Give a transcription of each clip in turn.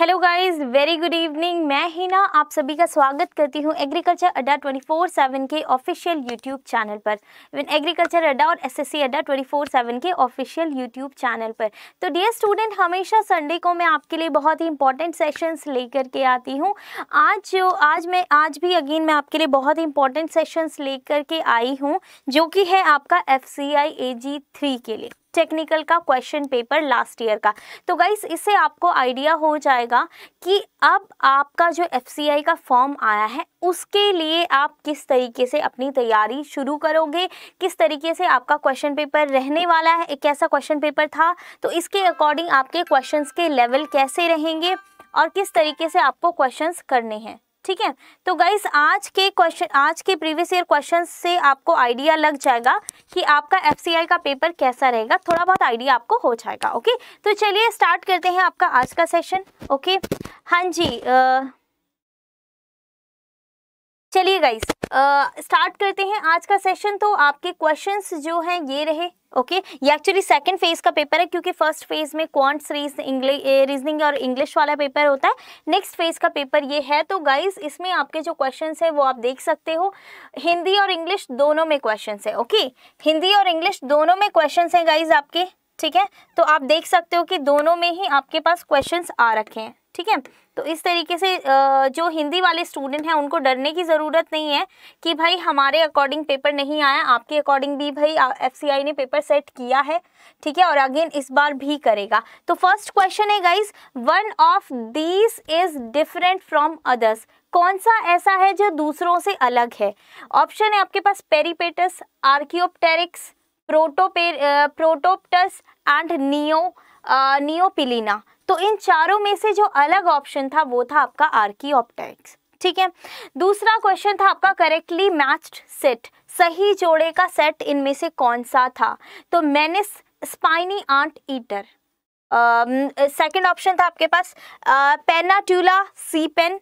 Hello guys very good evening मैं हिना आप सभी का स्वागत करती हूं एग्रीकल्चर अड्डा 24/7 के ऑफिशियल यूट्यूब चैनल पर इवन एग्रीकल्चर अड्डा और एसएससी अड्डा 24/7 के ऑफिशियल यूट्यूब चैनल पर तो डियर स्टूडेंट हमेशा संडे को मैं आपके लिए बहुत ही इंपॉर्टेंट सेशंस लेकर के आती हूं आज जो आज मैं आज भी अगेन मैं आपके लिए बहुत ही इंपॉर्टेंट सेशंस लेकर के आई हूँ जो कि है आपका एफ सी के लिए टेक्निकल का क्वेश्चन पेपर लास्ट ईयर का तो गाइस इससे आपको आइडिया हो जाएगा कि अब आपका जो एफ का फॉर्म आया है उसके लिए आप किस तरीके से अपनी तैयारी शुरू करोगे किस तरीके से आपका क्वेश्चन पेपर रहने वाला है एक ऐसा क्वेश्चन पेपर था तो इसके अकॉर्डिंग आपके क्वेश्चंस के लेवल कैसे रहेंगे और किस तरीके से आपको क्वेश्चंस करने हैं ठीक है तो गाइस आज के क्वेश्चन आज के प्रीवियस ईयर क्वेश्चन से आपको आइडिया लग जाएगा कि आपका एफ का पेपर कैसा रहेगा थोड़ा बहुत आइडिया आपको हो जाएगा ओके तो चलिए स्टार्ट करते हैं आपका आज का सेशन ओके हाँ जी आ, चलिए गाइस स्टार्ट करते हैं आज का सेशन तो आपके क्वेश्चंस जो हैं ये रहे ओके ये एक्चुअली सेकंड फेज का पेपर है क्योंकि फर्स्ट फेज में इंग्लिश रीजनिंग और इंग्लिश वाला पेपर होता है नेक्स्ट फेज का पेपर ये है तो गाइस इसमें आपके जो क्वेश्चन है वो आप देख सकते हो हिंदी और इंग्लिश दोनों में क्वेश्चन है ओके हिंदी और इंग्लिश दोनों में क्वेश्चन हैं गाइज आपके ठीक है तो आप देख सकते हो कि दोनों में ही आपके पास क्वेश्चन आ रखे हैं ठीक है तो इस तरीके से जो हिंदी वाले स्टूडेंट हैं उनको डरने की ज़रूरत नहीं है कि भाई हमारे अकॉर्डिंग पेपर नहीं आया आपके अकॉर्डिंग भी भाई एफ ने पेपर सेट किया है ठीक है और अगेन इस बार भी करेगा तो फर्स्ट क्वेश्चन है guys one of these is different from others कौन सा ऐसा है जो दूसरों से अलग है ऑप्शन है आपके पास peripatus archaeopteryx protope protopterus and neo neopilina तो इन चारों में से जो अलग ऑप्शन था वो था आपका आर्की ऑप्टेक्स ठीक है दूसरा क्वेश्चन था आपका करेक्टली मैच्ड सेट सही जोड़े का सेट इनमें से कौन सा था तो मैंने spiny ant eater second option था आपके पास pennatula sea pen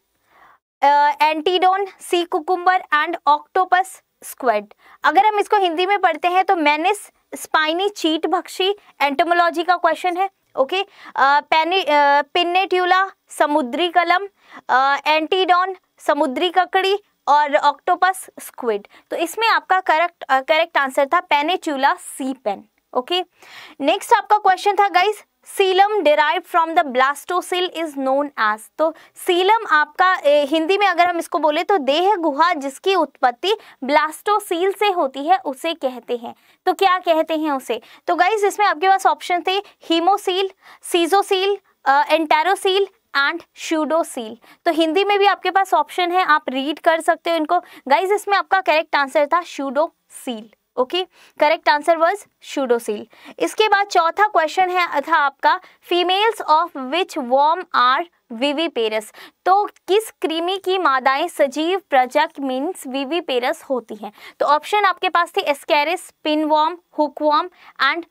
antedon sea cucumber and octopus squid अगर हम इसको हिंदी में पढ़ते हैं तो मैनिस स्पाइनी चीट भक्षी एंटोमोलॉजी का क्वेश्चन है ओके पेनी पिन्ने ट्यूला समुद्री कलम एंटीडॉन समुद्री ककड़ी और ऑक्टोपस स्क्विड तो इसमें आपका करेक्ट करेक्ट आंसर था pennatula sea pen okay next आपका क्वेश्चन था guys coelom derive from the blastocoel is known as तो सीलम आपका ए, हिंदी में अगर हम इसको बोले तो देह गुहा जिसकी उत्पत्ति ब्लास्टोसील से होती है उसे कहते हैं तो क्या कहते हैं उसे तो गाइज इसमें आपके पास ऑप्शन थे हीमोसील सीजोसील एंटेरोसील एंड शूडोसील तो हिंदी में भी आपके पास ऑप्शन है आप रीड कर सकते हो इनको गाइज इसमें आपका करेक्ट आंसर था pseudocoel okay correct answer was pseudocoel इसके बाद चौथा क्वेश्चन है था आपका females of which worm are viviparous तो किस क्रीमी की मादाएं सजीव प्रजक मीन्स विवी पेरस होती हैं तो ऑप्शन आपके पास थे ascaris pin ascaris hook hookworm and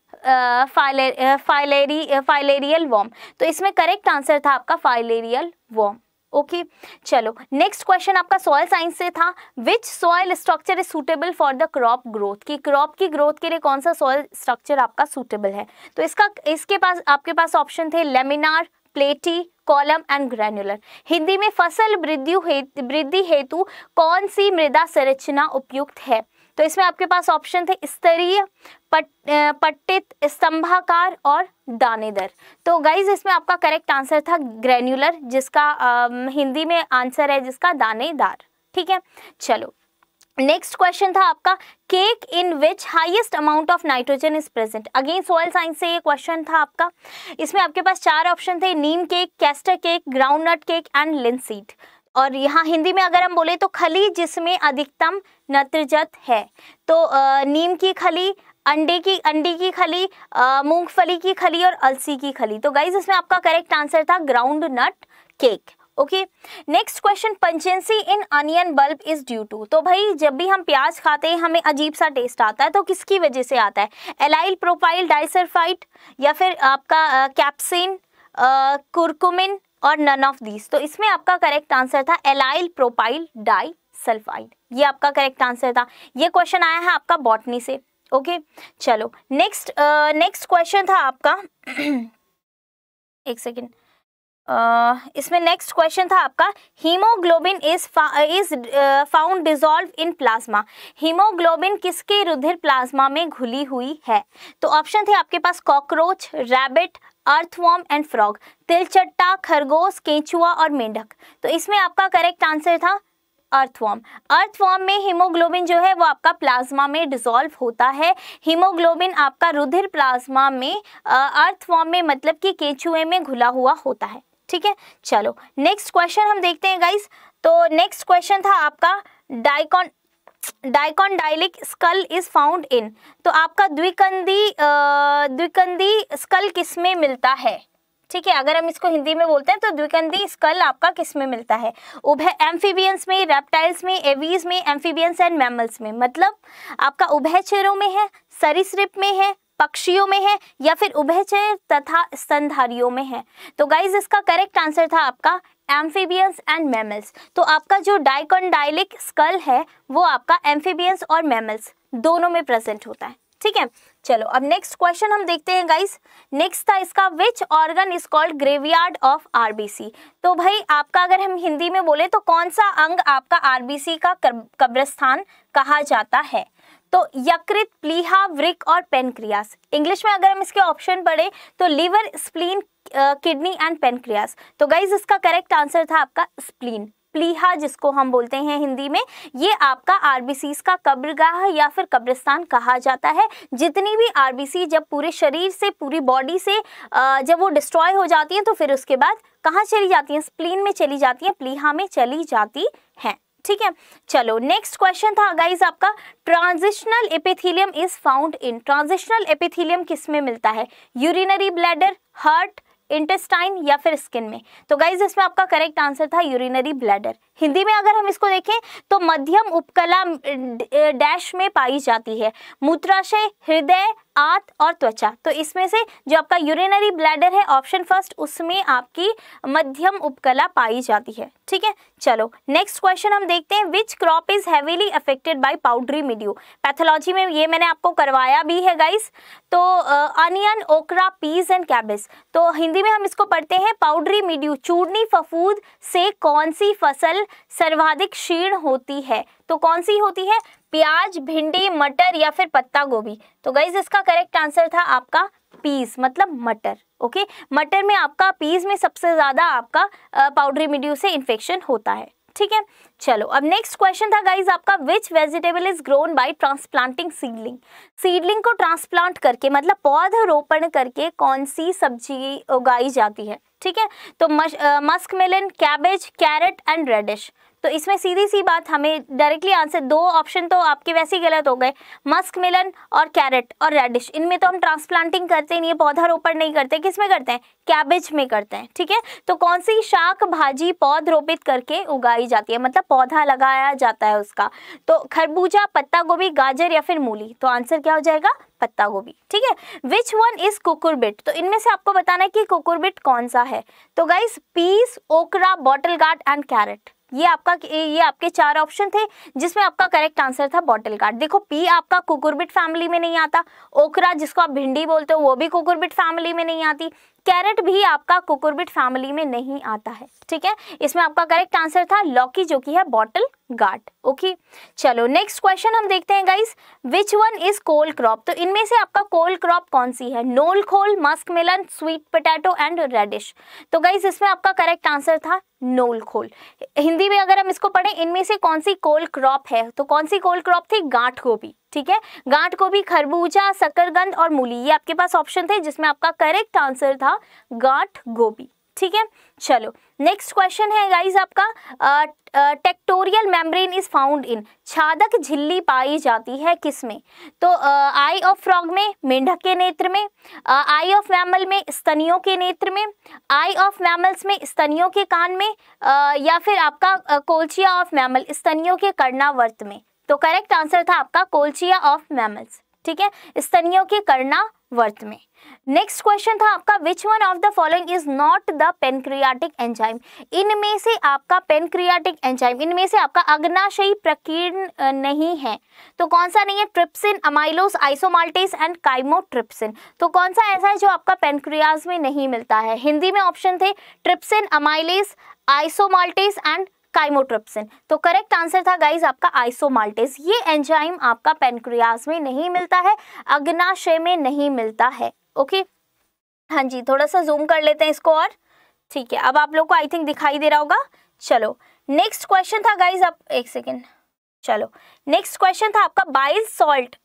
filari filarial worm तो इसमें करेक्ट आंसर था आपका फाइलेरियल वॉम ओके चलो नेक्स्ट क्वेश्चन आपका सॉयल साइंस से था which soil structure is suitable for the crop growth की क्रॉप की ग्रोथ के लिए कौन सा सॉयल स्ट्रक्चर आपका सूटेबल है तो इसका इसके पास आपके पास ऑप्शन थे laminar platy column and granular Hindi में फसल वृद्धि हेतु कौन सी मृदा संरचना उपयुक्त है तो इसमें आपके पास ऑप्शन थे स्तरीय पट पट्टित स्तंभाकार और दानेदर तो गाइज इसमें आपका करेक्ट आंसर था ग्रेन्यूलर जिसका आ, हिंदी में आंसर है जिसका दानेदार ठीक है चलो नेक्स्ट क्वेश्चन था आपका cake in which highest amount of nitrogen is present again soil science से ये क्वेश्चन था आपका इसमें आपके पास चार ऑप्शन थे neem cake castor cake groundnut cake and linseed और यहाँ हिंदी में अगर हम बोले तो खली जिसमें अधिकतम नत्रजत है तो नीम की खली अंडे की अंडी की खली मूंगफली की खली और अलसी की खली तो गाइज इसमें आपका करेक्ट आंसर था groundnut cake okay next question pungency in onion bulb is due to तो भाई जब भी हम प्याज खाते हैं हमें अजीब सा टेस्ट आता है तो किसकी वजह से आता है एलाइल प्रोफाइल डाइसरफाइट या फिर आपका कैप्सिन कुरकुमिन और नन ऑफ दीज तो इसमें आपका करेक्ट आंसर था एलाइल प्रोपाइल डाई सल्फाइड ये आपका करेक्ट आंसर था ये क्वेश्चन आया है आपका बॉटनी से ओके चलो नेक्स्ट नेक्स्ट क्वेश्चन था आपका एक सेकेंड Uh, इसमें नेक्स्ट क्वेश्चन था आपका haemoglobin is is found dissolve in plasma haemoglobin किसके रुधिर प्लाज्मा में घुली हुई है तो ऑप्शन थे आपके पास cockroach rabbit earthworm and frog तिलचट्टा खरगोश केंचुआ और मेंढक तो इसमें आपका करेक्ट आंसर था अर्थवॉर्म अर्थवॉर्म में हीमोग्लोबिन जो है वो आपका प्लाज्मा में डिसॉल्व होता है हीमोग्लोबिन आपका रुधिर प्लाज्मा में अर्थवॉर्म में मतलब कि केंचुए में घुला हुआ होता है ठीक है चलो नेक्स्ट क्वेश्चन हम देखते हैं गाइस तो नेक्स्ट क्वेश्चन था आपका dicon dicondylic skull is found in तो आपका द्विकंदी द्विकंदी स्कल किस में मिलता है ठीक है अगर हम इसको हिंदी में बोलते हैं तो द्विकंदी स्कल आपका किस में मिलता है उभय एम्फीबियंस में रेप्टाइल्स में एवीज में एम्फीबियंस एंड मैमल्स में मतलब आपका उभयचरों में है सरिसप में है पक्षियों में है या फिर उभयचर तथा स्तनधारियों में है तो गाइज इसका करेक्ट आंसर था आपका एम्फीबियंस एंड मेमल्स तो आपका जो डाइकॉन्डाइलिक स्कल है वो आपका एम्फीबियंस और मेमल्स दोनों में प्रेजेंट होता है ठीक है चलो अब नेक्स्ट क्वेश्चन हम देखते हैं गाइस नेक्स्ट था इसका which organ is called graveyard of RBC तो भाई आपका अगर हम हिंदी में बोले तो कौन सा अंग आपका आरबीसी का कब्रस्थान कहा जाता है तो यकृत प्लीहा वृक और पेनक्रियास इंग्लिश में अगर हम इसके ऑप्शन पढ़े तो liver spleen kidney and pancreas तो गाइज इसका करेक्ट आंसर था आपका स्प्लीन प्लीहा जिसको हम बोलते हैं हिंदी में ये आपका आरबीसी का कब्रगाह या फिर कब्रिस्तान कहा जाता है जितनी भी आरबीसी जब पूरे शरीर से पूरी बॉडी से जब वो डिस्ट्रॉय हो जाती है तो फिर उसके बाद कहाँ चली जाती हैं स्प्लीन में चली जाती हैं प्लीहा में चली जाती हैं ठीक है चलो नेक्स्ट क्वेश्चन था गाइज आपका transitional epithelium is found in transitional epithelium किस में मिलता है यूरिनरी ब्लैडर हार्ट इंटेस्टाइन या फिर स्किन में तो गाइज इसमें आपका करेक्ट आंसर था यूरिनरी ब्लैडर हिंदी में अगर हम इसको देखें तो मध्यम उपकला डैश में पाई जाती है मूत्राशय हृदय आंत और त्वचा तो इसमें से जो आपका यूरिनरी ब्लैडर है ऑप्शन फर्स्ट उसमें आपकी मध्यम उपकला पाई जाती है ठीक है चलो नेक्स्ट क्वेश्चन हम देखते हैं which crop is heavily affected by powdery mildew pathology में ये मैंने आपको करवाया भी है गाइस तो अनियन ओकरा पीज एंड कैबेज तो हिंदी में हम इसको पढ़ते हैं पाउडरी मिड्यू चूर्णी फफूद से कौन सी फसल सर्वाधिक क्षीण होती है तो कौन सी होती है प्याज भिंडी मटर या फिर पत्ता गोभी तो गाइज इसका करेक्ट आंसर था आपका पीस मतलब मटर ओके मटर में आपका पीस में सबसे ज़्यादा आपका पाउडरी मिड्यू से इन्फेक्शन होता है ठीक है चलो अब नेक्स्ट क्वेश्चन था गाइज आपका which vegetable is grown by transplanting seedling seedling को ट्रांसप्लांट करके मतलब पौधरोपण करके कौन सी सब्जी उगाई जाती है ठीक है तो muskmelon cabbage carrot and radish तो इसमें सीधी सी बात हमें डायरेक्टली आंसर दो ऑप्शन तो आपके वैसे ही गलत हो गए मस्क मिलन और कैरेट और रेडिश इनमें तो हम ट्रांसप्लांटिंग करते है नहीं रोपण नहीं करते किस में करते हैं कैबेज में करते हैं ठीक है तो कौन सी शाक भाजी पौध रोपित करके उगाई जाती है मतलब पौधा लगाया जाता है उसका तो खरबूजा पत्ता गोभी गाजर या फिर मूली तो आंसर क्या हो जाएगा पत्ता गोभी ठीक है विच वन इज कुकुरबिट तो इनमें से आपको बताना है कि कुकुरबिट कौन सा है तो guys peas okra bottle gourd and carrot ये आपका ये आपके चार ऑप्शन थे जिसमें आपका करेक्ट आंसर था बॉटल कार्ड देखो पी आपका कुकुरबिट फैमिली में नहीं आता ओकरा जिसको आप भिंडी बोलते हो वो भी कुकुरबिट फैमिली में नहीं आती कैरेट भी आपका कुकुरबिट फैमिली में नहीं आता है ठीक है इसमें आपका करेक्ट आंसर था लौकी जो कि है बॉटल गार्ड ओके चलो नेक्स्ट क्वेश्चन हम देखते हैं guys which one is cole crop तो इनमें से आपका कोल क्रॉप कौन सी है knol khol muskmelon sweet potato and radish तो गाइस इसमें आपका करेक्ट आंसर था नोल खोल हिंदी में अगर हम इसको पढ़ें इनमें से कौन सी कोल क्रॉप है तो कौन सी कोल क्रॉप थी गांठ गोभी ठीक है गांठ को भी खरबूजा शकरगंध और मूली ये आपके पास ऑप्शन थे जिसमें आपका करेक्ट आंसर था गांठ गोभी ठीक है चलो नेक्स्ट क्वेश्चन है गाइज आपका tectorial membrane is found in छादक झिल्ली पाई जाती है किसमें तो आई ऑफ फ्रॉग में मेंढक के नेत्र में आई ऑफ मैमल में स्तनियों के नेत्र में आई ऑफ मैमल्स में स्तनियों के कान में आ, या फिर आपका कोल्चिया ऑफ मैमल स्तनियों के कर्णावर्त में तो करेक्ट आंसर था आपका कोलचिया ऑफ मैमल्स ठीक है स्तनियों के करना वर्त में नेक्स्ट क्वेश्चन था आपका which one of the following is not the pancreatic enzyme इनमें से आपका पेनक्रियाटिक एंजाइम इनमें से आपका अग्नाशयी प्रकीर्ण नहीं है तो कौन सा नहीं है trypsin amylose isomaltase and chymotrypsin तो कौन सा ऐसा है जो आपका पेनक्रियाज में नहीं मिलता है हिंदी में ऑप्शन थे trypsin amylase isomaltase and chymotrypsin तो करेक्ट आंसर था गाइज आपका आइसोमाल्टेस ये एंजाइम आपका पेनक्रियाज में नहीं मिलता है अग्नाशय में नहीं मिलता है ओके हाँ जी थोड़ा सा जूम कर लेते हैं इसको और ठीक है अब आप लोग को आई थिंक दिखाई दे रहा होगा चलो नेक्स्ट क्वेश्चन था गाइज आप एक सेकेंड चलो नेक्स्ट क्वेश्चन था आपका bile salt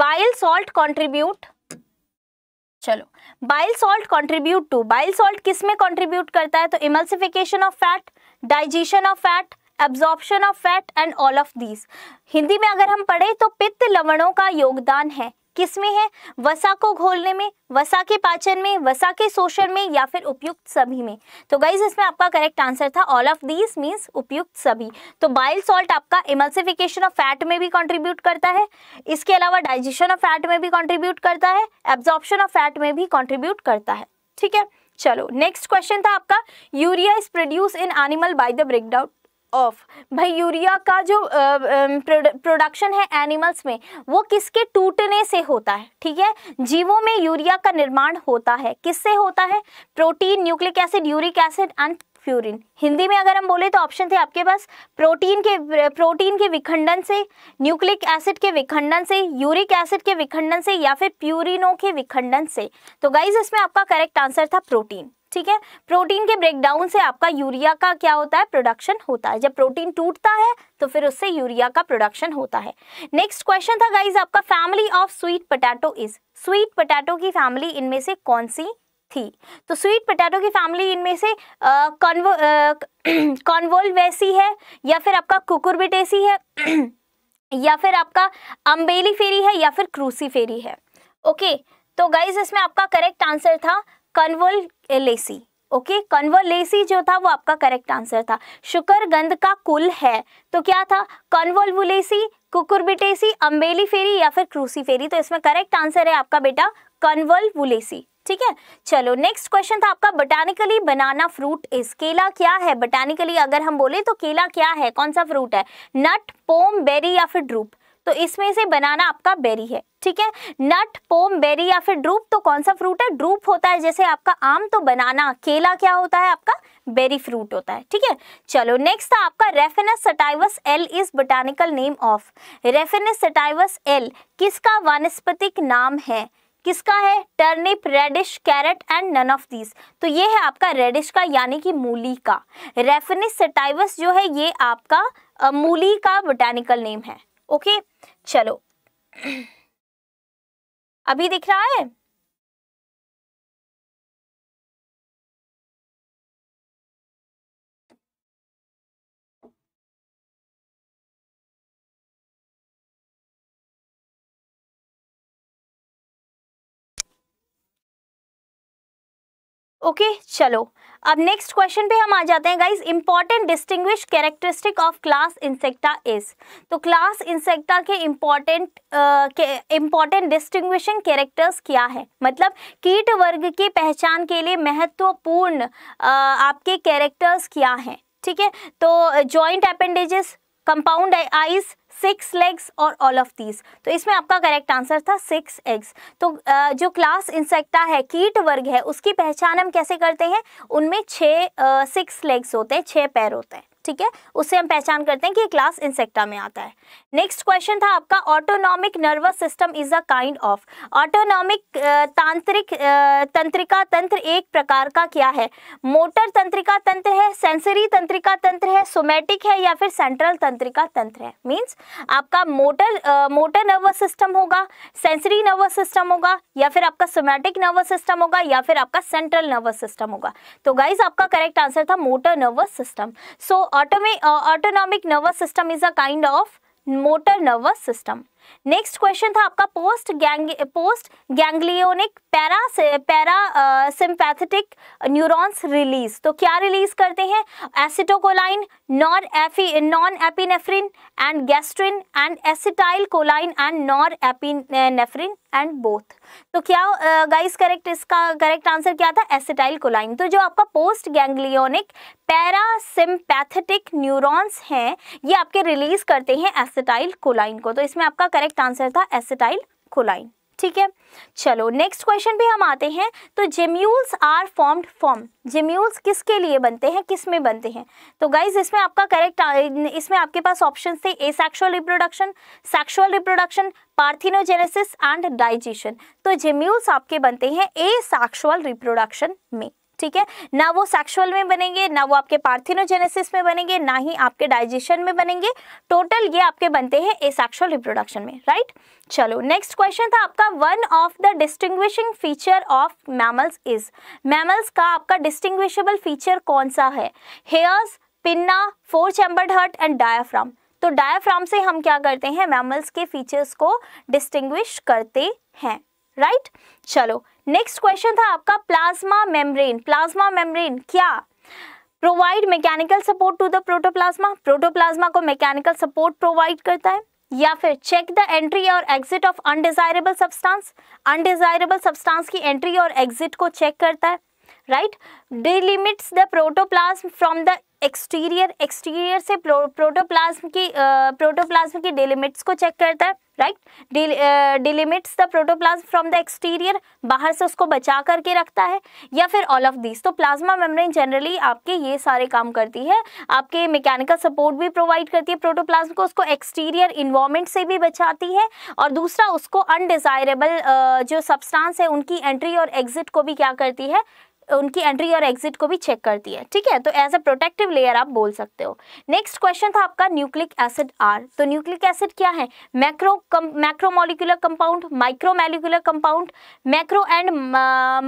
bile salt contribute चलो bile salt contribute to bile salt किस में कॉन्ट्रीब्यूट करता है तो emulsification of fat digestion of fat absorption of fat and all of these Hindi में अगर हम पढ़े तो पित्त लवणों का योगदान है किस में है वसा को घोलने में वसा के पाचन में वसा के शोषण में या फिर उपयुक्त सभी में तो गाइज इसमें आपका करेक्ट आंसर था ऑल ऑफ दीज मीन्स उपयुक्त सभी तो बाइल सॉल्ट आपका इमल्सिफिकेशन ऑफ फैट में भी कॉन्ट्रीब्यूट करता है इसके अलावा डाइजेशन ऑफ फैट में भी कॉन्ट्रीब्यूट करता है एब्जॉर्प्शन ऑफ फैट में भी कॉन्ट्रीब्यूट करता है ठीक है चलो नेक्स्ट क्वेश्चन था आपका urea is produce in animal by the breakdown of भाई यूरिया का जो प्रोडक्शन है एनिमल्स में वो किसके टूटने से होता है ठीक है जीवों में यूरिया का निर्माण होता है किससे होता है protein nucleic acid uric acid and purine Hindi में अगर हम बोले तो ऑप्शन थे आपके पास प्रोटीन के प्रोटीन के विखंडन से न्यूक्लिक एसिड के विखंडन से यूरिक एसिड के विखंडन से या फिर प्यूरिनों के विखंडन से तो गाइज इसमें आपका करेक्ट आंसर था प्रोटीन ठीक है प्रोटीन के ब्रेकडाउन से आपका यूरिया का क्या होता है प्रोडक्शन होता है जब प्रोटीन टूटता है तो फिर उससे यूरिया का प्रोडक्शन होता है नेक्स्ट क्वेश्चन था गाइज आपका family of sweet potato is sweet potato की फैमिली इनमें से कौन सी थी तो स्वीट पटेटो की फैमिली इनमें से कॉन्वोलवेसी है या फिर आपका कुकुरबिटेसी है या फिर आपका अम्बेली फेरी है या फिर क्रूसी फेरी है ओके okay, तो गाइज इसमें आपका करेक्ट आंसर था कन्वल लेसी ओके कन्वलेसी जो था वो आपका करेक्ट आंसर था गंध का कुल है तो क्या था कन्वलवुलेसी कुकुरबिटेसी अम्बेली फेरी या फिर क्रूसी फेरी तो इसमें करेक्ट आंसर है आपका बेटा वुलेसी ठीक है चलो नेक्स्ट क्वेश्चन था आपका बोटानिकली बनाना फ्रूट इस केला क्या है बोटानिकली अगर हम बोले तो केला क्या है कौन सा फ्रूट है नट पोम बेरी या फिर ड्रूप तो इसमें से बनाना आपका बेरी है ठीक है नट पोम बेरी या फिर ड्रूप तो कौन सा फ्रूट है ड्रूप होता है जैसे आपका आम तो बनाना केला क्या होता है आपका बेरी फ्रूट होता है ठीक है चलो नेक्स्ट था आपका raphanus sativus L is botanical name of raphanus sativus L किसका वानस्पतिक नाम है किसका है turnip radish carrot and none of these तो ये है आपका रेडिश का यानी कि मूली का रेफेनिस सटाइवस जो है ये आपका मूली का बोटानिकल नेम है ओके चलो अभी दिख रहा है ओके चलो अब नेक्स्ट क्वेश्चन पे हम आ जाते हैं guys important distinguish characteristic of class insecta is तो क्लास इंसेक्टा के इम्पॉर्टेंट इम्पॉर्टेंट डिस्टिंग्विशिंग कैरेक्टर्स क्या है मतलब कीट वर्ग की पहचान के लिए महत्वपूर्ण uh, आपके कैरेक्टर्स क्या हैं ठीक है तो joint appendages compound eyes six legs और ऑल ऑफ दीज तो इसमें आपका करेक्ट आंसर था सिक्स एग्स तो जो क्लास इंसेक्टा है कीट वर्ग है उसकी पहचान हम कैसे करते हैं उनमें छः सिक्स लेग्स होते हैं छः पैर होते हैं ठीक है उससे हम पहचान करते हैं कि ये क्लास इंसेक्टा में आता है नेक्स्ट क्वेश्चन था आपका autonomic nervous system is a kind of autonomic तांत्रिक तंत्रिका तंत्र एक प्रकार का क्या है मोटर तंत्रिका तंत्र है सेंसरी तंत्रिका तंत्र है सोमेटिक है या फिर सेंट्रल तंत्रिका तंत्र है मीन्स आपका मोटर मोटर नर्वस सिस्टम होगा सेंसरी नर्वस सिस्टम होगा या फिर आपका सोमेटिक नर्वस सिस्टम होगा या फिर आपका सेंट्रल नर्वस सिस्टम होगा तो गाइज आपका करेक्ट आंसर था motor nervous system so Uh, autonomic nervous system is a kind of motor nervous system. Next question था आपका post gang postganglionic para parasympathetic neurons release तो क्या release करते हैं acetylcholine nor epi non epinephrine and gastrin and acetylcholine and norepinephrine and both तो क्या guys uh, correct इसका correct answer क्या था एसिटाइल कोलाइन तो जो आपका पोस्ट गैंग्लियोनिक पैरासिम्पैथेटिक न्यूरॉन्स हैं ये आपके रिलीज करते हैं एसिटाइल कोलाइन को तो इसमें आपका करेक्ट आंसर था एसिटाइल कोलाइन ठीक है चलो नेक्स्ट क्वेश्चन पे हम आते हैं तो gemmules are formed form gemmules किसके लिए बनते हैं किस में बनते हैं तो गाइज इसमें आपका करेक्ट इसमें आपके पास ऑप्शन थे asexual reproduction sexual reproduction parthenogenesis and digestion तो जेम्यूल्स आपके बनते हैं ए सेक्शुअल रिप्रोडक्शन में ठीक है ना वो सेक्सुअल में बनेंगे ना वो आपके पार्थिनोजेनेसिस में बनेंगे ना ही आपके डाइजेशन में बनेंगे टोटल ये आपके बनते हैं ए सेक्सुअल रिप्रोडक्शन में राइट चलो नेक्स्ट क्वेश्चन था आपका one of the distinguishing feature of mammals is mammals का आपका डिस्टिंग्विशेबल फीचर कौन सा है hairs pinna four chambered heart and diaphragm तो डायाफ्राम से हम क्या करते हैं मैमल्स के फीचर्स को डिस्टिंग्विश करते हैं राइट चलो नेक्स्ट क्वेश्चन था आपका प्लाज्मा मेम्ब्रेन प्लाज्मा मेम्ब्रेन क्या provide mechanical support to the protoplasma protoplasma को मैकेनिकल सपोर्ट प्रोवाइड करता है या फिर चेक द एंट्री और exit of undesirable substance undesirable substance की एंट्री और एग्जिट को चेक करता है right delimits the protoplasm from the exterior exterior से प्रोटोप्लाज्म की प्रोटोप्लाज्म की डिलिमिट्स को चेक करता है right delimits the protoplasm from the exterior बाहर से उसको बचा करके रखता है या फिर ऑल ऑफ दिस तो प्लाज्मा मेम्ब्रेन जनरली आपके ये सारे काम करती है आपके मैकेनिकल सपोर्ट भी प्रोवाइड करती है प्रोटोप्लाज्म को उसको एक्सटीरियर इन्वामेंट से भी बचाती है और दूसरा उसको अनडिजायरेबल जो सब्सटांस है उनकी एंट्री और एग्जिट को भी क्या करती है उनकी एंट्री और एग्जिट को भी चेक करती है ठीक है तो एज अ प्रोटेक्टिव लेयर आप बोल सकते हो नेक्स्ट क्वेश्चन था आपका न्यूक्लिक एसिड आर तो न्यूक्लिक एसिड क्या है मैक्रो कम macromolecular compound micromolecular compound macro and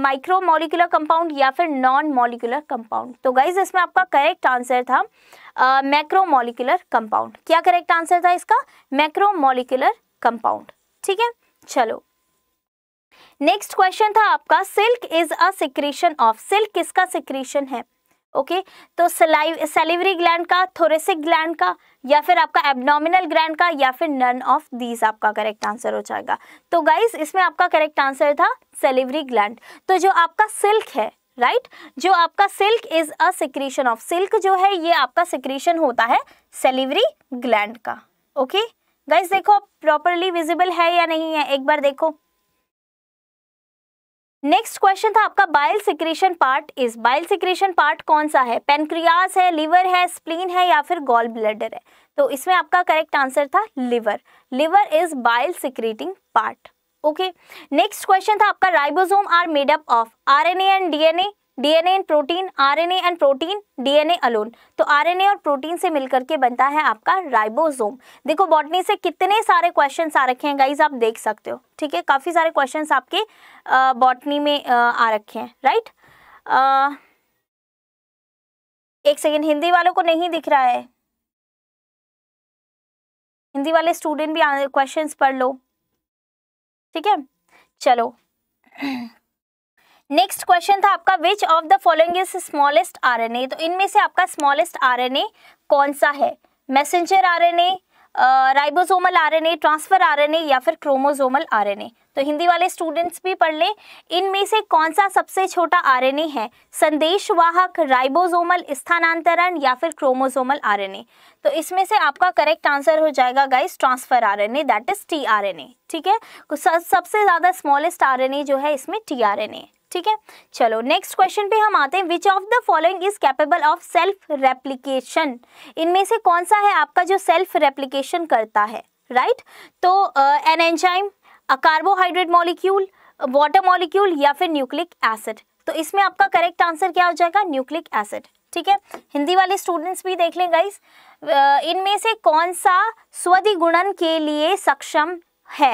micromolecular compound या फिर नॉन मोलिकुलर कंपाउंड तो गाइज इसमें आपका करेक्ट आंसर था मैक्रोमोलिकुलर uh, कंपाउंड क्या करेक्ट आंसर था इसका मैक्रोमोलिकुलर कंपाउंड ठीक है चलो नेक्स्ट क्वेश्चन था आपका silk is a secretion of silk किसका सिक्रेशन है ओके okay? तो सेलिवरी ग्लैंड का थोरेसिक ग्लैंड का या फिर आपका एबनॉमिनल ग्लैंड का या फिर नन ऑफ दीज आपका करेक्ट आंसर हो जाएगा तो गाइज इसमें आपका करेक्ट आंसर था सेलिवरी ग्लैंड तो जो आपका सिल्क है राइट right? जो आपका silk is a secretion of silk जो है ये आपका सिक्रीशन होता है सेलिवरी ग्लैंड का ओके okay? गाइज देखो प्रॉपरली विजिबल है या नहीं है एक बार देखो नेक्स्ट क्वेश्चन था आपका bile secretion part is bile secretion part कौन सा है पेनक्रियाज है लीवर है स्प्लीन है या फिर गॉल ब्लडर है तो इसमें आपका करेक्ट आंसर था liver liver is bile secreting part okay next question था आपका ribosome are made up of RNA and DNA DNA and protein RNA and protein DNA alone तो आरएनए और प्रोटीन से मिलकर के बनता है आपका राइबोसोम देखो बॉटनी से कितने सारे क्वेश्चन आ रखे हैं गाइज आप देख सकते हो ठीक है काफ़ी सारे क्वेश्चन आपके बॉटनी में आ रखे हैं राइट आ, एक सेकेंड हिंदी वालों को नहीं दिख रहा है हिंदी वाले स्टूडेंट भी क्वेश्चंस पढ़ लो ठीक है चलो नेक्स्ट क्वेश्चन था आपका which of the following is smallest RNA तो इनमें से आपका स्मॉलेस्ट आरएनए कौन सा है messenger RNA ribosomal RNA transfer RNA या फिर क्रोमोसोमल आरएनए तो हिंदी वाले स्टूडेंट्स भी पढ़ लें इनमें से कौन सा सबसे छोटा आरएनए है संदेशवाहक राइबोसोमल स्थानांतरण या फिर क्रोमोसोमल आरएनए तो इसमें से आपका करेक्ट आंसर हो जाएगा guys transfer RNA that is tRNA ठीक है सबसे ज़्यादा स्मॉलेस्ट ए जो है इसमें ए ठीक है चलो नेक्स्ट क्वेश्चन पे हम आते हैं which of the following is capable of self replication इनमें से कौन सा है आपका जो सेल्फ रेप्लीकेशन करता है राइट right? तो an enzyme carbohydrate molecule water molecule या फिर न्यूक्लिक एसिड तो इसमें आपका करेक्ट आंसर क्या हो जाएगा न्यूक्लिक एसिड ठीक है हिंदी वाले स्टूडेंट्स भी देख लें गाइस इनमें से कौन सा स्वधिगुणन के लिए सक्षम है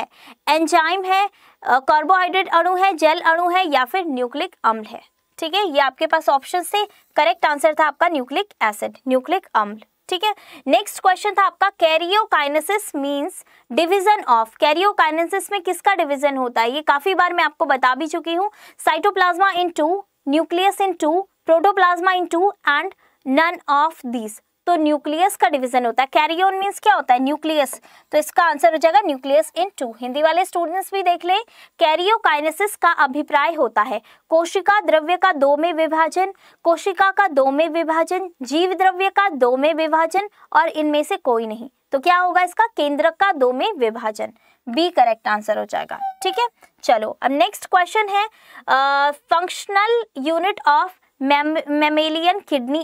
एंजाइम है कार्बोहाइड्रेट अणु है जेल अणु है या फिर न्यूक्लिक अम्ल है ठीक है ये आपके पास ऑप्शन से करेक्ट आंसर था आपका न्यूक्लिक एसिड न्यूक्लिक अम्ल ठीक है नेक्स्ट क्वेश्चन था आपका karyokinesis means division of karyokinesis में किसका डिवीजन होता है ये काफी बार मैं आपको बता भी चुकी हूँ cytoplasm in two nucleus in two protoplasm in two and none of these तो न्यूक्लियस का डिवीजन होता है कैरियोन मीन्स क्या होता है न्यूक्लियस तो इसका आंसर हो जाएगा न्यूक्लियस इन टू हिंदी वाले स्टूडेंट्स भी देख लें कैरियोकाइनेसिस का अभिप्राय होता है कोशिका द्रव्य का दो में विभाजन कोशिका का दो में विभाजन जीव द्रव्य का दो में विभाजन और इनमें से कोई नहीं तो क्या होगा इसका केंद्र का दो में विभाजन बी करेक्ट आंसर हो जाएगा ठीक है चलो अब नेक्स्ट क्वेश्चन है functional unit of mammalian kidney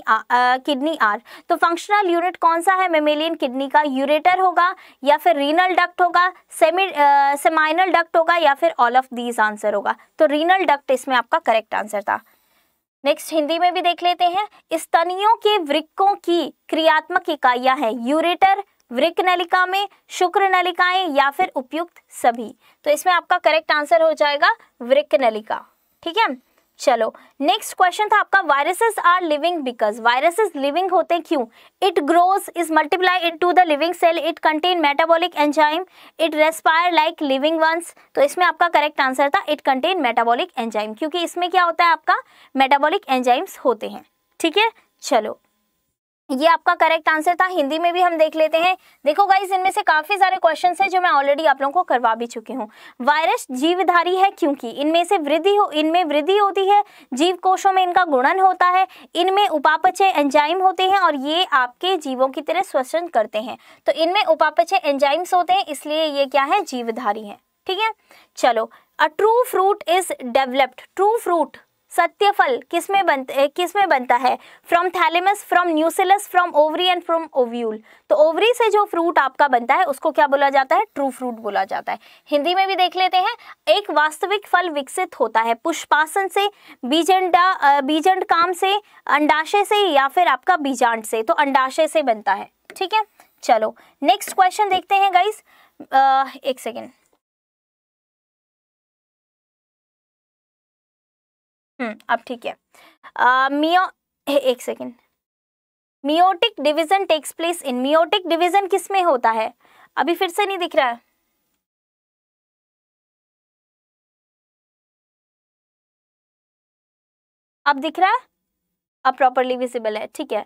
kidney are तो फंक्शनल यूनिट कौन सा है मेमेलियन किडनी का यूरेटर होगा या फिर रीनल डक्ट होगा सेमी सेमाइनल डक्ट होगा या फिर ऑल ऑफ दीज आंसर होगा तो रीनल डक्ट इसमें आपका करेक्ट आंसर था नेक्स्ट हिंदी में भी देख लेते हैं स्तनियों के वृक्कों की क्रियात्मक इकाइयां हैं यूरेटर वृक नलिका में शुक्र नलिकाएं या फिर उपयुक्त सभी तो इसमें आपका करेक्ट आंसर हो जाएगा वृक नलिका ठीक है चलो नेक्स्ट क्वेश्चन था आपका viruses are living because viruses living होते क्यों it grows is multiply into the living cell it contain metabolic enzyme it respire like living ones तो इसमें आपका करेक्ट आंसर था इट कंटेन मेटाबॉलिक एंजाइम क्योंकि इसमें क्या होता है आपका मेटाबॉलिक एंजाइम्स होते हैं ठीक है चलो ये आपका करेक्ट आंसर था हिंदी में भी हम देख लेते हैं देखो गाइज इनमें से काफी सारे क्वेश्चन है जो मैं ऑलरेडी आप लोगों को करवा भी चुकी हूँ वायरस जीवधारी है क्योंकि इनमें से वृद्धि हो इनमें वृद्धि होती है जीव कोशों में इनका गुणन होता है इनमें उपापचय एंजाइम होते हैं और ये आपके जीवों की तरह श्वसन करते हैं तो इनमें उपापचय एंजाइम्स होते हैं इसलिए ये क्या है जीवधारी है ठीक है चलो a true fruit is developed true fruit सत्यफल किसमें बन बनते किस में बनता है from thalamus from nucellus from ovary and from ovule तो ओवरी से जो फ्रूट आपका बनता है उसको क्या बोला जाता है ट्रू फ्रूट बोला जाता है हिंदी में भी देख लेते हैं एक वास्तविक फल विकसित होता है पुष्पासन से बीजंडा बीजंड काम से अंडाशय से या फिर आपका बीजांड से तो अंडाशय से बनता है ठीक है चलो नेक्स्ट क्वेश्चन देखते हैं गाइस एक सेकेंड हम्म, अब ठीक है मियो एक second meiotic division takes place in meiotic division किस में होता है अभी फिर से नहीं दिख रहा है अब दिख रहा है अब प्रॉपरली विजिबल है ठीक है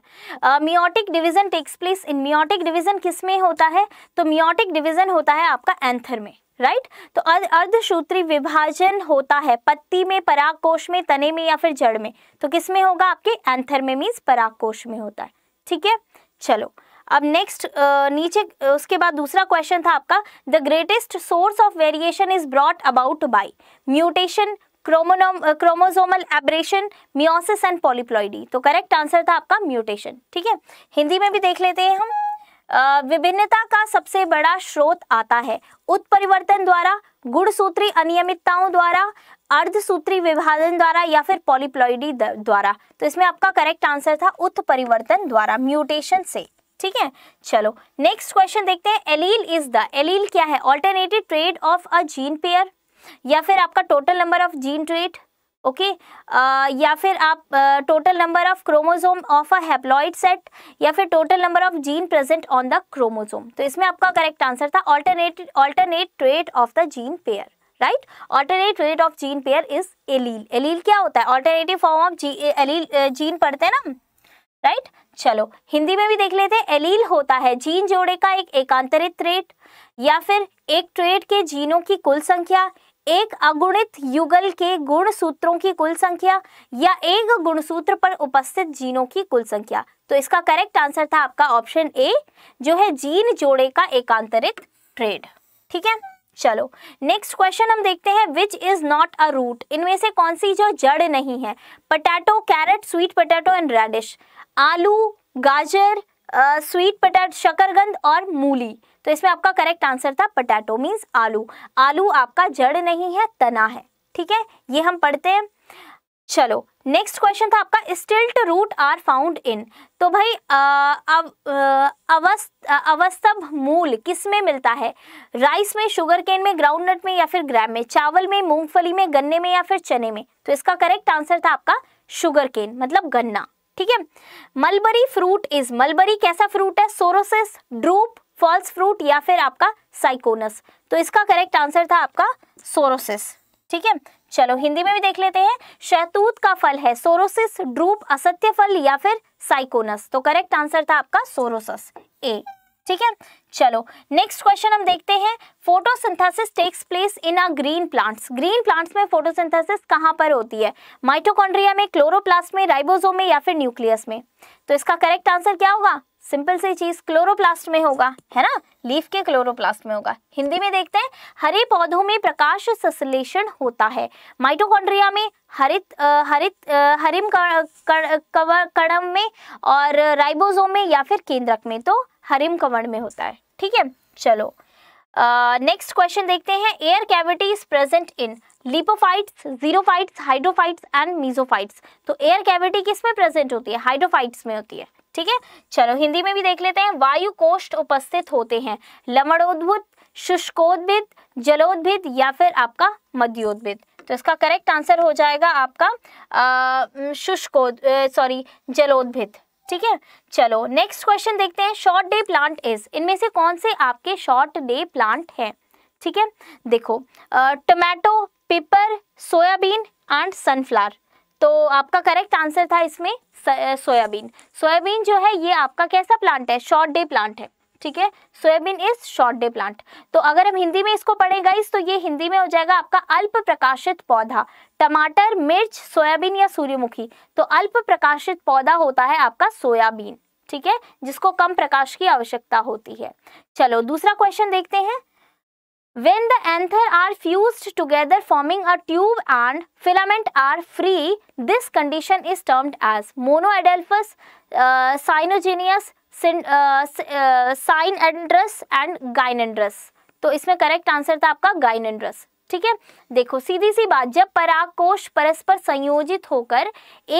meiotic division takes place in meiotic division किस में होता है तो मियोटिक डिवीजन होता है आपका एंथर में राइट तो अर्धसूत्री विभाजन होता है पत्ती में पराग कोश में तने में या फिर जड़ में तो किस में होगा आपके एंथर में मीन्स पराग कोश में होता है ठीक है चलो अब नेक्स्ट नीचे उसके बाद दूसरा क्वेश्चन था आपका the greatest source of variation is brought about by mutation chromonome chromosomal aberration meiosis and polyploidy तो करेक्ट आंसर था आपका म्यूटेशन ठीक है हिंदी में भी देख लेते हैं हम विभिन्नता का सबसे बड़ा स्रोत आता है उत्परिवर्तन द्वारा गुणसूत्री अनियमितताओं द्वारा अर्धसूत्री विभाजन द्वारा या फिर पॉलीप्लॉइडी द्वारा तो इसमें आपका करेक्ट आंसर था उत्परिवर्तन द्वारा म्यूटेशन से ठीक है चलो नेक्स्ट क्वेश्चन देखते हैं एलील इज द एलील क्या है alternative trait of a gene pair या फिर आपका total number of gene trait okay okay? uh, या फिर आप total number of chromosome of a haploid set या फिर total number of gene present on the chromosome तो इसमें आपका करेक्ट आंसर था alternate alternate trait of the gene pair right alternate trait of gene pair is allele allele क्या होता है alternative form of ji allele gene पढ़ते हैं ना राइट right? चलो हिंदी में भी देख लेते हैं एलील होता है जीन जोड़े का एक एकांतरित ट्रेट या फिर एक ट्रेट के जीनों की कुल संख्या एक अगुणित युगल के गुण सूत्रों की कुल संख्या या एक गुण सूत्र पर उपस्थित जीनों की कुल संख्या तो इसका करेक्ट आंसर था आपका ऑप्शन ए जो है जीन जोड़े का एकांतरित ट्रेड ठीक है चलो नेक्स्ट क्वेश्चन हम देखते हैं which is not a root इनमें से कौन सी जो जड़ नहीं है potato carrot sweet potato and radish आलू गाजर स्वीट पटैटो शकरगंद और मूली तो इसमें आपका करेक्ट आंसर था पटैटो मीन्स आलू आलू आपका जड़ नहीं है तना है ठीक है ये हम पढ़ते हैं चलो नेक्स्ट क्वेश्चन था आपका स्टिल्ट रूट आर फाउंड इन तो भाई अब अवस्थ मूल किस में मिलता है राइस में शुगर केन में ग्राउंड नट में या फिर ग्राम में चावल में मूंगफली में गन्ने में या फिर चने में तो इसका करेक्ट आंसर था आपका शुगर केन मतलब गन्ना ठीक है मलबरी फ्रूट इज मलबरी कैसा फ्रूट है सोरोसिस ड्रूप फॉल्स फ्रूट या फिर आपका साइकोनस तो इसका करेक्ट आंसर था आपका सोरोसिस ठीक है चलो हिंदी में भी देख लेते हैं शहतूत का फल है सोरोसिस ड्रूप असत्य फल या फिर साइकोनस तो करेक्ट आंसर था आपका सोरोसस ए ठीक है चलो नेक्स्ट क्वेश्चन हम देखते हैं photosynthesis takes place in a green plants green plants में फोटोसिंथेसिस कहां पर होती है माइटोकॉन्ड्रिया में क्लोरोप्लास्ट में राइबोसोम में या फिर न्यूक्लियस में तो इसका करेक्ट आंसर क्या होगा सिंपल सी चीज क्लोरोप्लास्ट में होगा है ना लीफ के क्लोरोप्लास्ट में होगा हिंदी में देखते हैं हरे पौधों में प्रकाश संश्लेषण होता है माइटोकॉन्ड्रिया में हरित हरित हरिम कड़, कड़म में और राइबोसोम में या फिर केंद्रक में तो हरिम कवण में होता है ठीक है चलो नेक्स्ट uh, क्वेश्चन देखते हैं air cavity is present in lithophytes xerophytes hydrophytes and mesophytes तो एयर कैविटी किस में प्रेजेंट होती है हाइड्रोफाइट्स में होती है ठीक है चलो हिंदी में भी देख लेते हैं वायु कोष्ठ उपस्थित होते हैं लमणोद्भुत शुष्कोद्भिद जलोद्भिद या फिर आपका मध्योद्भिद तो इसका करेक्ट आंसर हो जाएगा आपका शुष्कोद सॉरी जलोद्भिद ठीक है चलो नेक्स्ट क्वेश्चन देखते हैं शॉर्ट डे प्लांट इज इनमें से कौन से आपके शॉर्ट डे प्लांट है ठीक है देखो tomato pepper soybean and sunflower तो आपका करेक्ट आंसर था इसमें सोयाबीन सोयाबीन जो है ये आपका कैसा प्लांट है शॉर्ट डे प्लांट है ठीक है soybean is short day plant तो अगर हम हिंदी में इसको पढ़ेगा इस तो ये हिंदी में हो जाएगा आपका अल्प प्रकाशित पौधा टमाटर मिर्च सोयाबीन या सूर्यमुखी तो अल्प प्रकाशित पौधा होता है आपका सोयाबीन ठीक है जिसको कम प्रकाश की आवश्यकता होती है चलो दूसरा क्वेश्चन देखते हैं When the anther are fused together forming a tube and filament are free, this condition is termed as monoadelphous, uh, cyanogenous, syn, uh, uh, and gynandrous. तो इसमें करेक्ट आंसर था आपका गाइनेंड्रस ठीक है देखो सीधी सी बात जब परागकोश परस्पर संयोजित होकर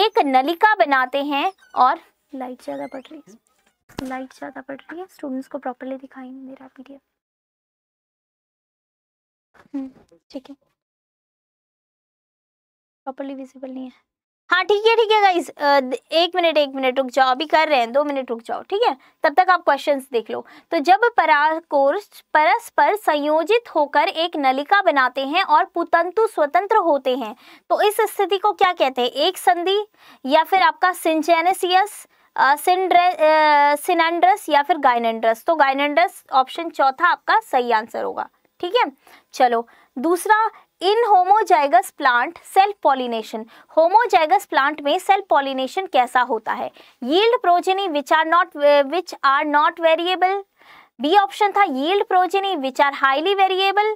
एक नलिका बनाते हैं और लाइट ज़्यादा पड़ रही है लाइट ज़्यादा पड़ रही है स्टूडेंट्स को प्रॉपरली दिखाई नहीं दे रहा पीडीएफ हम्म, ठीक है प्रॉपरली विजिबल नहीं है हाँ ठीक है ठीक है गाइज एक मिनट एक मिनट रुक जाओ अभी कर रहे हैं दो मिनट रुक जाओ ठीक है तब तक आप क्वेश्चंस देख लो तो जब पराकोष परस्पर संयोजित होकर एक नलिका बनाते हैं और पुतंतु स्वतंत्र होते हैं तो इस स्थिति को क्या कहते हैं एक संधि या फिर आपका सिंचेनेसियस सिनड्रे या फिर गाइनेंड्रस तो गाइनेंड्रस ऑप्शन चौथा आपका सही आंसर होगा ठीक है चलो दूसरा in homozygous plant self pollination homozygous plant में सेल्फ पॉलिनेशन कैसा होता है yield progeny which are not which are not variable B option था yield progeny which are highly variable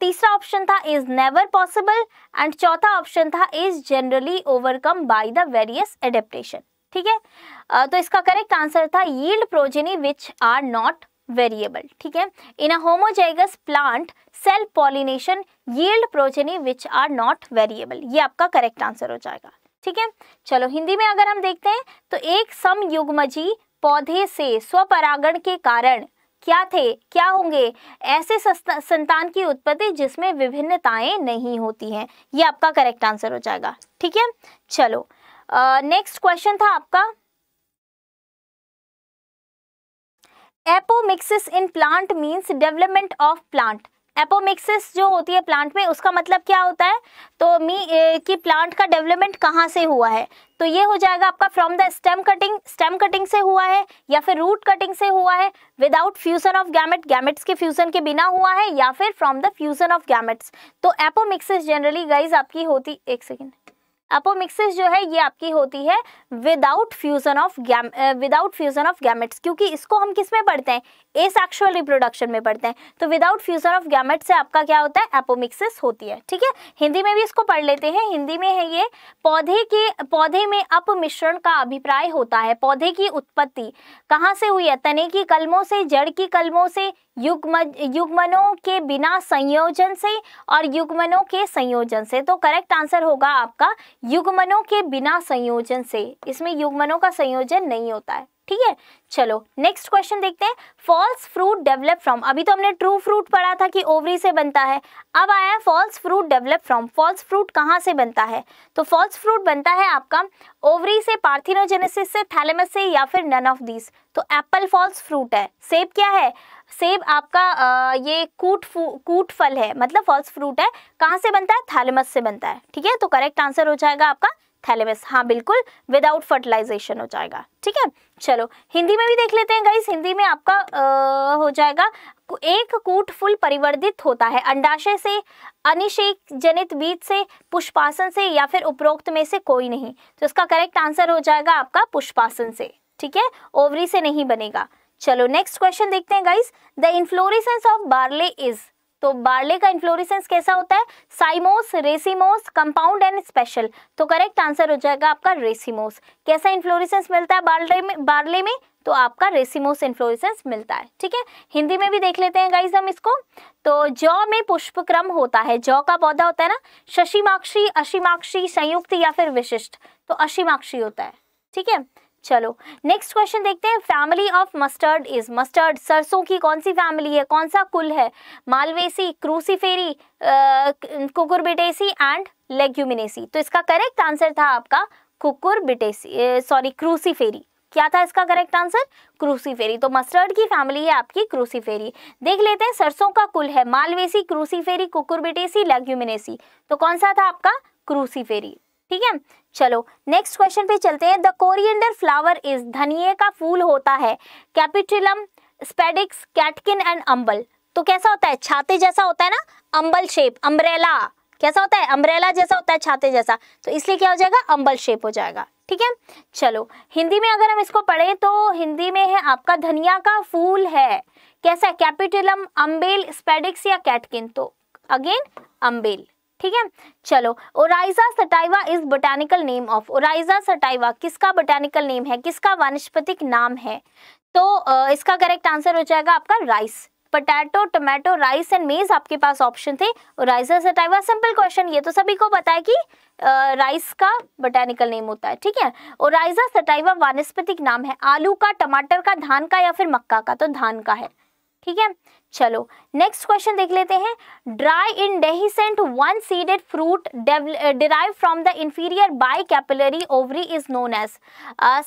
तीसरा ऑप्शन था इज नेवर पॉसिबल एंड चौथा option था is generally overcome by the various adaptation ठीक है uh, तो इसका correct answer था yield progeny which are not variable ठीक है in a homozygous plant cell pollination yield progeny which are not variable ये आपका करेक्ट आंसर हो जाएगा ठीक है चलो हिंदी में अगर हम देखते हैं तो एक समयुग्मजी पौधे से स्वपरागण के कारण क्या थे क्या होंगे ऐसे संतान की उत्पत्ति जिसमें विभिन्नताएं नहीं होती हैं ये आपका करेक्ट आंसर हो जाएगा ठीक है चलो नेक्स्ट uh, क्वेश्चन था आपका apomixis in plant means development of plant apomixis जो होती है प्लांट में उसका मतलब क्या होता है तो मी कि प्लांट का डेवलपमेंट कहाँ से हुआ है तो ये हो जाएगा आपका from the stem cutting stem cutting से हुआ है या फिर रूट कटिंग से हुआ है without fusion of gamete gametes के फ्यूजन के बिना हुआ है या फिर from the fusion of gametes तो एपोमिक्सिस जनरली गाइज आपकी होती एक सेकेंड एपोमिक्सिस जो है ये आपकी होती है विदाउट फ्यूजन ऑफ गैम विदाउट फ्यूजन ऑफ गैमेट्स क्योंकि इसको हम किस में पढ़ते हैं ए सेक्शुअल रिप्रोडक्शन में पढ़ते हैं तो विदाउट फ्यूजन ऑफ गैमेट से आपका क्या होता है एपोमिक्सिस होती है ठीक है हिंदी में भी इसको पढ़ लेते हैं हिंदी में है ये पौधे के पौधे में अपमिश्रण का अभिप्राय होता है पौधे की उत्पत्ति कहाँ से हुई है तने की कलमों से जड़ की कलमों से युग्म युग्मनों के बिना संयोजन से और युग्मनों के संयोजन से तो करेक्ट आंसर होगा आपका युग्मनों के बिना संयोजन से इसमें युग्मनों का संयोजन नहीं होता है ठीक है चलो नेक्स्ट क्वेश्चन देखते हैं फॉल्स फ्रूट डेवलप फ्रॉम अभी तो हमने ट्रू फ्रूट पढ़ा था कि ओवरी से बनता है अब आया false fruit develop from false fruit कहाँ से बनता है तो फॉल्स फ्रूट बनता है आपका ओवरी से पार्थिनोजेनेसिस से थैलेमस से या फिर नन ऑफ दीज तो एप्पल फॉल्स फ्रूट है सेब क्या है सेब आपका आ, ये कूट कूट फल है मतलब फॉल्स फ्रूट है कहाँ से बनता है थैलेमस से बनता है ठीक है तो करेक्ट आंसर हो जाएगा आपका थैलेमस हाँ बिल्कुल विदाउट फर्टिलाइजेशन हो जाएगा ठीक है चलो हिंदी में भी देख लेते हैं गाइस हिंदी में आपका आ, हो जाएगा एक कूट फूल परिवर्तित होता है अंडाशय से अनिशेक जनित बीज से पुष्पासन से या फिर उपरोक्त में से कोई नहीं तो इसका करेक्ट आंसर हो जाएगा आपका पुष्पासन से ठीक है ओवरी से नहीं बनेगा चलो नेक्स्ट क्वेश्चन देखते हैं guys the inflorescence of barley is तो बार्ले का इन्फ्लोरिसेंस कैसा होता है cymose racemose compound and special तो करेक्ट आंसर हो जाएगा आपका रेसिमोस कैसा इन्फ्लोरिसेंस मिलता है बार्ले में बार्ले में तो आपका रेसिमोस इन्फ्लोरिसेंस मिलता है ठीक है हिंदी में भी देख लेते हैं गाइज हम इसको तो जौ में पुष्पक्रम होता है जौ का पौधा होता है ना शशिमाक्षी अशिमाक्षी संयुक्त या फिर विशिष्ट तो अशिमाक्षी होता है ठीक है चलो नेक्स्ट क्वेश्चन देखते हैं family of mustard is mustard सरसों की कौन सी फैमिली है कौन सा कुल है malvaceae cruciferae cucurbitaceae and leguminosae तो इसका करेक्ट आंसर था आपका कुकुरबिटेसी सॉरी क्रूसीफेरी क्या था इसका करेक्ट आंसर क्रूसीफेरी तो मस्टर्ड की फैमिली है आपकी क्रूसीफेरी देख लेते हैं सरसों का कुल है मालवेसी क्रूसीफेरी कुकुरबिटेसी लेग्यूमिनेसी तो कौन सा था आपका क्रूसीफेरी ठीक है चलो नेक्स्ट क्वेश्चन पे चलते हैं द कोरिएंडर फ्लावर इज धनिए का फूल होता है कैपिट्रिलम स्पेडिक्स कैटकिन एंड अम्बल तो कैसा होता है छाते जैसा होता है ना अम्बल शेप अम्ब्रेला कैसा होता है अम्ब्रेला जैसा होता है छाते जैसा तो इसलिए क्या हो जाएगा अम्बल शेप हो जाएगा ठीक है चलो हिंदी में अगर हम इसको पढ़ें तो हिंदी में है आपका धनिया का फूल है कैसा है कैपिटलम अम्बेल स्पेडिक्स या कैटकिन तो अगेन अम्बेल ठीक है चलो Oryza sativa is botanical name of Oryza sativa किसका बोटानिकल नेम है किसका वनस्पतिक नाम है तो इसका करेक्ट आंसर हो जाएगा आपका rice potato tomato rice and maize आपके पास ऑप्शन थे ओराइजा सटाइवा सिंपल क्वेश्चन ये तो सभी को पता है कि राइस का बोटेनिकल नेम होता है ठीक है ओराइजा सटाइवा वानस्पतिक नाम है आलू का टमाटर का धान का या फिर मक्का का तो धान का है ठीक है चलो नेक्स्ट क्वेश्चन देख लेते हैं dry indehiscent one seeded fruit derive from the inferior bicarpellary ovary is known as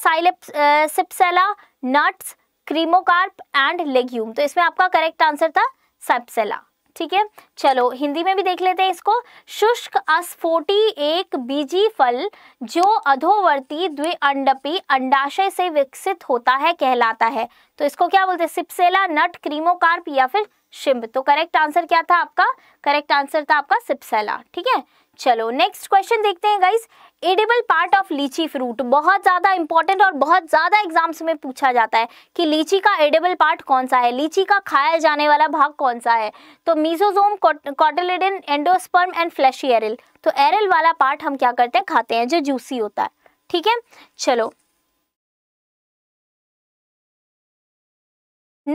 cypsela nuts cremocarp and legume तो इसमें आपका करेक्ट आंसर था सेप्सेला ठीक है चलो हिंदी में भी देख लेते हैं इसको शुष्क अस्फोटी एक बीजी फल जो अधोवर्ती द्विअंडपी अंडाशय से विकसित होता है कहलाता है तो इसको क्या बोलते हैं सिप्सेला नट क्रीमोकार्प या फिर शिम्ब तो करेक्ट आंसर क्या था आपका करेक्ट आंसर था आपका सिप्सेला ठीक है चलो नेक्स्ट क्वेश्चन देखते हैं guys edible part of litchi fruit बहुत ज़्यादा इंपॉर्टेंट और बहुत ज़्यादा एग्जाम्स में पूछा जाता है कि लीची का एडेबल पार्ट कौन सा है लीची का खाया जाने वाला भाग कौन सा है तो mesosome cotyledon endosperm and fleshy aril तो एरल वाला पार्ट हम क्या करते हैं खाते हैं जो जूसी होता है ठीक है चलो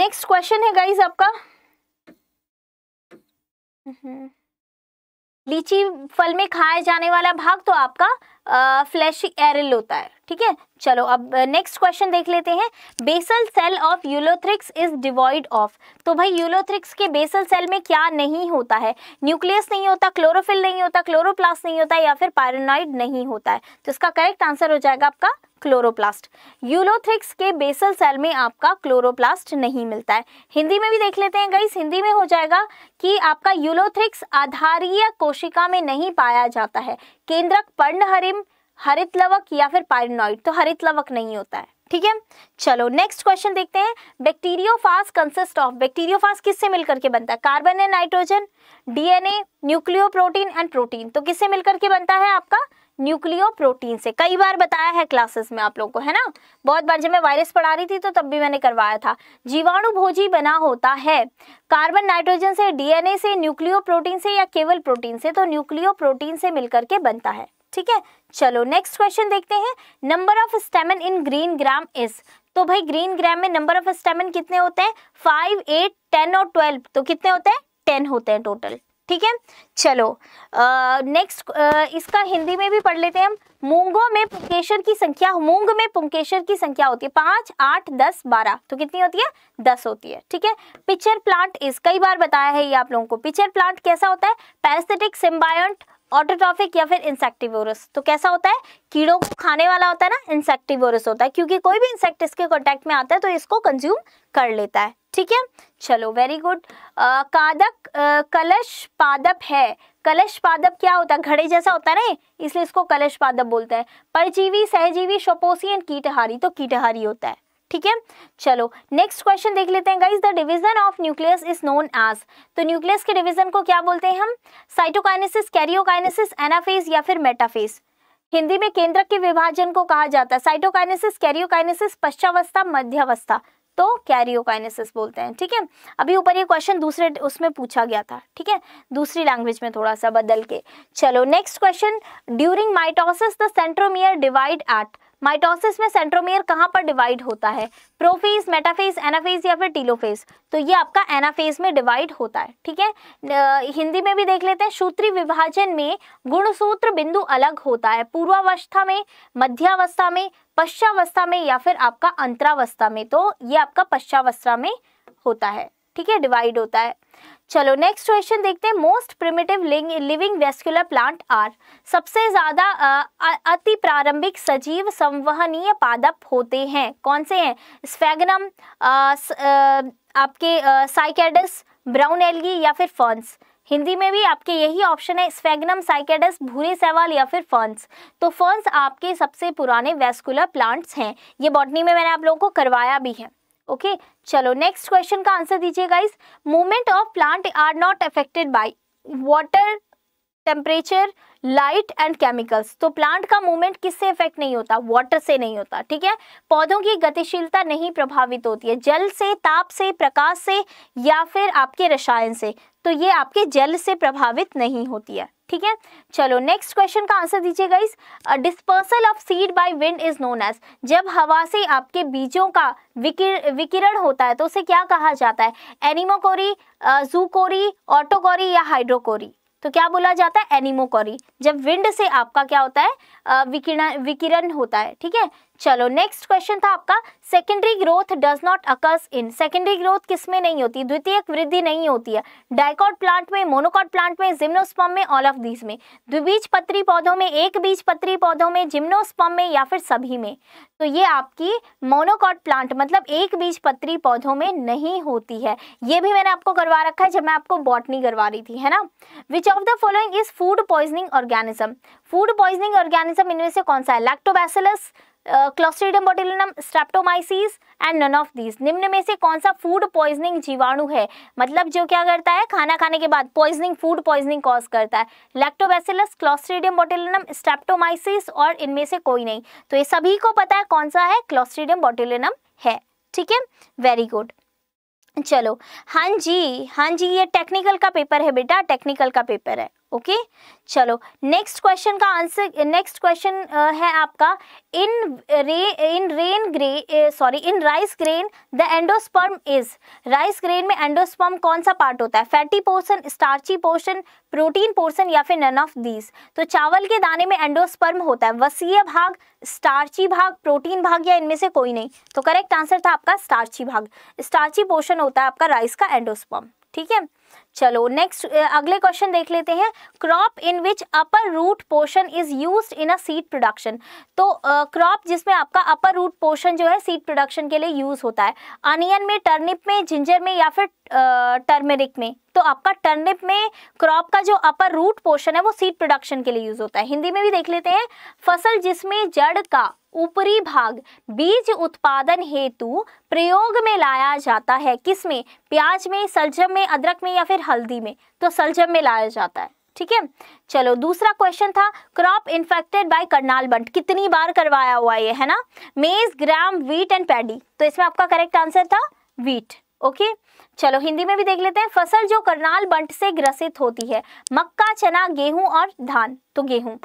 नेक्स्ट क्वेश्चन है गाइज आपका हम्म। लीची फल में खाया जाने वाला भाग तो आपका फ्लैशी एरल होता है ठीक है चलो अब नेक्स्ट क्वेश्चन देख लेते हैं basal cell of Ulothrix is devoid of तो भाई यूलोथ्रिक्स के बेसल सेल में क्या नहीं होता है न्यूक्लियस नहीं होता क्लोरोफिल नहीं होता क्लोरोप्लास्ट नहीं होता या फिर पायरोनाइड नहीं होता है तो इसका करेक्ट आंसर हो जाएगा आपका क्लोरोप्लास्ट यूलोथ्रिक्स के बेसल सेल में आपका क्लोरोप्लास्ट नहीं मिलता है हिंदी में भी देख लेते हैं गाइस हिंदी में हो जाएगा कि आपका यूलोथ्रिक्स आधारीय कोशिका में नहीं पाया जाता है केंद्रक पर्ण हरिम हरित लवक या फिर पायरनॉइड तो हरित लवक नहीं होता है ठीक है चलो नेक्स्ट क्वेश्चन देखते हैं बैक्टीरियोफास कंसिस्ट ऑफ बैक्टीरियोफास किससे मिलकर के बनता है carbon and nitrogen DNA nucleoprotein and protein तो किससे मिलकर के बनता है आपका न्यूक्लियो प्रोटीन से कई बार बताया है क्लासेस में आप लोगों को है ना बहुत बार जब मैं वायरस पढ़ा रही थी तो तब भी मैंने करवाया था जीवाणु भोजी बना होता है कार्बन नाइट्रोजन से डीएनए से न्यूक्लियो प्रोटीन से या केवल प्रोटीन से तो न्यूक्लियो प्रोटीन से मिलकर के बनता है ठीक है चलो नेक्स्ट क्वेश्चन देखते हैं number of stamen in green gram is तो भाई ग्रीन ग्राम में नंबर ऑफ स्टेमन कितने होते हैं फाइव एट टेन और ट्वेल्व तो कितने होते हैं टेन होते हैं टोटल ठीक है चलो नेक्स्ट इसका हिंदी में भी पढ़ लेते हैं हम मूंगों में पुंकेशर की संख्या मूंग में पुंकेशर की संख्या होती है पांच आठ दस बारह तो कितनी होती है दस होती है ठीक है पिक्चर प्लांट इस कई बार बताया है ये आप लोगों को पिक्चर प्लांट कैसा होता है पैरासिटिक सिम्बायट ऑटोट्रॉफिक या फिर इंसेक्टिवोरस तो कैसा होता है कीड़ों को खाने वाला होता है ना इंसेक्टिवोरस होता है क्योंकि कोई भी इंसेक्ट इसके कॉन्टेक्ट में आता है तो इसको कंज्यूम कर लेता है ठीक है चलो वेरी गुड कादक आ, कलश पादप है कलश पादप क्या होता है घड़े जैसा होता है ना इसलिए इसको कलश पादप बोलते हैं परजीवी सहजीवी शोपोसी एंड कीटहारी तो कीटहारी होता है ठीक है चलो नेक्स्ट क्वेश्चन देख लेते हैं guys the division of nucleus is known as तो न्यूक्लियस के डिवीजन को क्या बोलते हैं हम साइटोकाइनेसिस कैरियोकाइनेसिस एनाफेज या फिर मेटाफेज हिंदी में केंद्रक के विभाजन को कहा जाता है साइटोकाइनेसिस कैरियोकाइनेसिस पश्चावस्था मध्यावस्था तो कैरियोकाइनेसिस बोलते हैं ठीक है अभी ऊपर ये क्वेश्चन दूसरे उसमें पूछा गया था ठीक है दूसरी लैंग्वेज में थोड़ा सा बदल के चलो next question during mitosis the centromere divide at mitosis में सेंट्रोमियर कहाँ पर डिवाइड होता है प्रोफेज मेटाफेज एनाफेज या फिर टीलोफेज तो ये आपका एनाफेज में डिवाइड होता है ठीक है हिंदी में भी देख लेते हैं सूत्री विभाजन में गुणसूत्र बिंदु अलग होता है पूर्वावस्था में मध्यावस्था में पश्चावस्था में या फिर आपका अंतरावस्था में तो ये आपका पश्चावस्था में होता है ठीक है डिवाइड होता है चलो नेक्स्ट क्वेश्चन देखते हैं most primitive living vascular plant are सबसे ज़्यादा अति प्रारंभिक सजीव संवहनीय पादप होते हैं कौन से हैं स्फेगनम आपके साइकेडस ब्राउन एलगी या फिर फर्न्स हिंदी में भी आपके यही ऑप्शन है स्फेगनम साइकेडस भूरे सवाल या फिर फर्न्स तो फर्न्स आपके सबसे पुराने वेस्कुलर प्लांट्स हैं ये बॉटनी में मैंने आप लोगों को करवाया भी है ओके चलो नेक्स्ट क्वेश्चन का आंसर दीजिए guys movement of plant are not affected by water temperature light and chemicals तो प्लांट का मूवमेंट किससे इफेक्ट नहीं होता वाटर से नहीं होता ठीक है पौधों की गतिशीलता नहीं प्रभावित होती है जल से ताप से प्रकाश से या फिर आपके रसायन से तो ये आपके जल से प्रभावित नहीं होती है ठीक है चलो नेक्स्ट क्वेश्चन का आंसर दीजिए guys dispersal of seed by wind is known as जब हवा से आपके बीजों का विकिर, विकिरण होता है तो उसे क्या कहा जाता है एनिमोकोरी जूकोरी ऑटोकोरी या हाइड्रोकोरी तो क्या बोला जाता है एनिमोकोरी जब विंड से आपका क्या होता है विकिरण विकिरण होता है ठीक है चलो नेक्स्ट क्वेश्चन था आपका secondary growth does not occurs in secondary growth किसमें नहीं होती द्वितीय वृद्धि नहीं होती है डायकॉट प्लांट में मोनोकॉट प्लांट में जिम्नोस्पम में ऑल ऑफ दीज में द्विबीज पत्री पौधों में एक बीज पत्री पौधों में जिम्नोस्पम में या फिर सभी में तो ये आपकी मोनोकॉट प्लांट मतलब एक बीज पत्री पौधों में नहीं होती है ये भी मैंने आपको करवा रखा है जब मैं आपको बॉटनी करवा रही थी है ना which of the following is food poisoning organism food poisoning organism इनमें से कौन सा है lactobacillus clostridium botulinum streptomyces and none of these निम्न में से कौन सा फूड पॉइजनिंग जीवाणु है मतलब जो क्या करता है खाना खाने के बाद पॉइजनिंग फूड पॉइजनिंग कॉज करता है लैक्टोबैसिलस क्लोस्ट्रीडियम बोटुलिनम स्ट्रेप्टोमाइसिस और इनमें से कोई नहीं तो ये सभी को पता है कौन सा है क्लोस्ट्रीडियम बोटुलिनम है ठीक है वेरी गुड चलो हाँ जी हाँ जी ये टेक्निकल का पेपर है बेटा टेक्निकल का पेपर है ओके okay? चलो नेक्स्ट क्वेश्चन का आंसर नेक्स्ट क्वेश्चन है आपका in ray in rain grey sorry in rice grain the endosperm is rice grain में एंडोस्पर्म कौन सा पार्ट होता है fatty portion starchy portion protein portion या फिर नन ऑफ दीज तो चावल के दाने में एंडोस्पर्म होता है वसीय भाग स्टार्ची भाग प्रोटीन भाग या इनमें से कोई नहीं तो करेक्ट आंसर था आपका स्टार्ची भाग स्टार्ची पोर्शन होता है आपका राइस का एंडोस्पर्म ठीक है चलो नेक्स्ट अगले क्वेश्चन देख लेते हैं crop in which upper root portion is use in a seed production तो क्रॉप uh, जिसमें आपका अपर रूट पोर्शन जो है सीड प्रोडक्शन के लिए यूज होता है अनियन में टर्निप में जिंजर में या फिर टर्मेरिक uh, में तो आपका टर्निप में क्रॉप का जो अपर रूट पोर्शन है वो सीड प्रोडक्शन के लिए यूज होता है हिंदी में भी देख लेते हैं फसल जिसमें जड़ का ऊपरी भाग बीज उत्पादन हेतु प्रयोग में लाया जाता है किसमें प्याज में सलजम में अदरक में या फिर हल्दी में तो सलजम में लाया जाता है ठीक है चलो दूसरा क्वेश्चन था crop infected by Karnal bunt कितनी बार करवाया हुआ ये है ना मेज ग्राम वीट एंड पैडी तो इसमें आपका करेक्ट आंसर था वीट ओके चलो हिंदी में भी देख लेते हैं फसल जो करनाल बंट से ग्रसित होती है मक्का चना गेहूं और धान तो गेहूं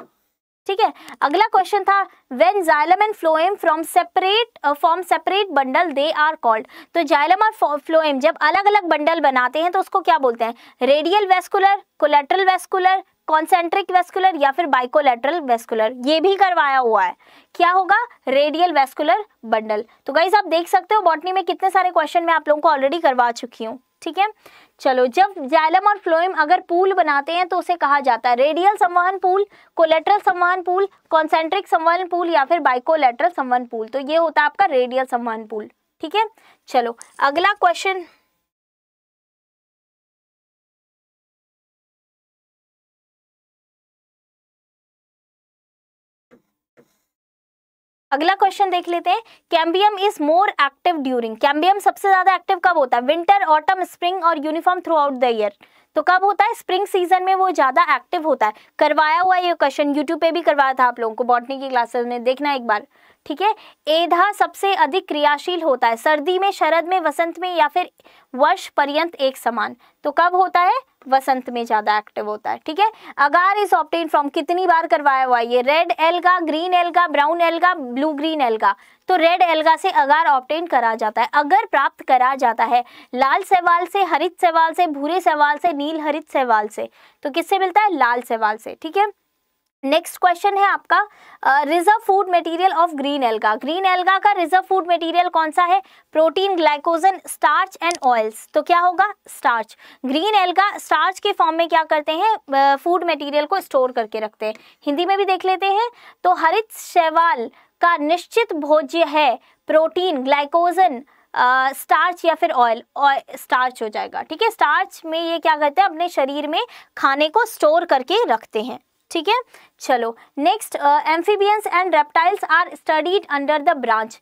ठीक है अगला क्वेश्चन था when xylem and phloem from separate from separate bundle they are called तो जाइलम और फ्लोएम जब अलग अलग बंडल बनाते हैं तो उसको क्या बोलते हैं radial vascular collateral vascular concentric vascular या फिर बाइकोलेट्रल वेस्कुलर ये भी करवाया हुआ है क्या होगा रेडियल वेस्कुलर बंडल तो गाइज आप देख सकते हो बॉटनी में कितने सारे क्वेश्चन मैं आप लोगों को ऑलरेडी करवा चुकी हूँ ठीक है चलो जब जैलम और फ्लोएम अगर पूल बनाते हैं तो उसे कहा जाता है रेडियल संवहन पूल कोलेट्रल संवहन पूल कॉन्सेंट्रिक संवहन पूल या फिर बाइकोलेट्रल संवहन पूल तो ये होता है आपका रेडियल संवहन पूल ठीक है चलो अगला क्वेश्चन अगला क्वेश्चन देख लेते हैं cambium is more active during cambium सबसे ज्यादा एक्टिव कब होता है विंटर ऑटम स्प्रिंग और uniform throughout the year तो कब होता है स्प्रिंग सीजन में वो ज़्यादा एक्टिव होता है करवाया हुआ ये क्वेश्चन यूट्यूब पे भी करवाया था आप लोगों को बॉटनी की क्लासेस में देखना एक बार ठीक है एधा सबसे अधिक क्रियाशील होता है सर्दी में शरद में वसंत में या फिर वर्ष पर्यंत एक समान तो कब होता है वसंत में ज़्यादा एक्टिव होता है ठीक है अगार इज ऑप्टेन फ्रॉम कितनी बार करवाया हुआ है ये red alga green alga brown alga blue green alga तो रेड एल्गा से अगार ऑप्टेन करा जाता है अगर प्राप्त करा जाता है लाल सवाल से हरित सवाल से भूरे सवाल से नील हरित सवाल से तो किससे मिलता है लाल सवाल से ठीक है नेक्स्ट क्वेश्चन है आपका reserve food material of green alga green alga का रिजर्व फूड मटेरियल कौन सा है protein glycogen starch and oils तो क्या होगा स्टार्च ग्रीन एल्गा स्टार्च के फॉर्म में क्या करते हैं फूड मटेरियल को स्टोर करके रखते हैं हिंदी में भी देख लेते हैं तो हरित शैवाल का निश्चित भोज्य है प्रोटीन ग्लाइकोजन स्टार्च uh, या फिर ऑयल स्टार्च हो जाएगा ठीक है स्टार्च में ये क्या करते हैं अपने शरीर में खाने को स्टोर करके रखते हैं ठीक है चलो next amphibians and reptiles are studied under the branch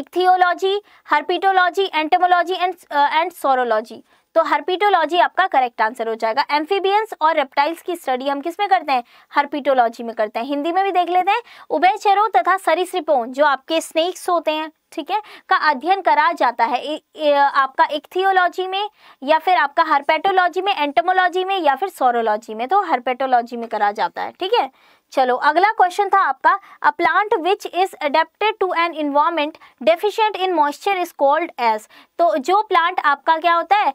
ichthyology herpetology entomology and and saurology तो हर्पीटोलॉजी आपका करेक्ट आंसर हो जाएगा एम्फीबियंस और रेप्टाइल्स की स्टडी हम किस में करते हैं हर्पीटोलॉजी में करते हैं हिंदी में भी देख लेते हैं उभयचरों तथा सरिसृपों जो आपके स्नेक्स होते हैं ठीक है का अध्ययन करा जाता है ए, ए, आपका इक्थियोलॉजी में या फिर आपका हर्पेटोलॉजी में एंटोमोलॉजी में या फिर सोरोलॉजी में तो हर्पेटोलॉजी में करा जाता है ठीक है चलो अगला क्वेश्चन था आपका a plant which is adapted to an environment deficient in moisture is called as तो जो प्लांट आपका क्या होता है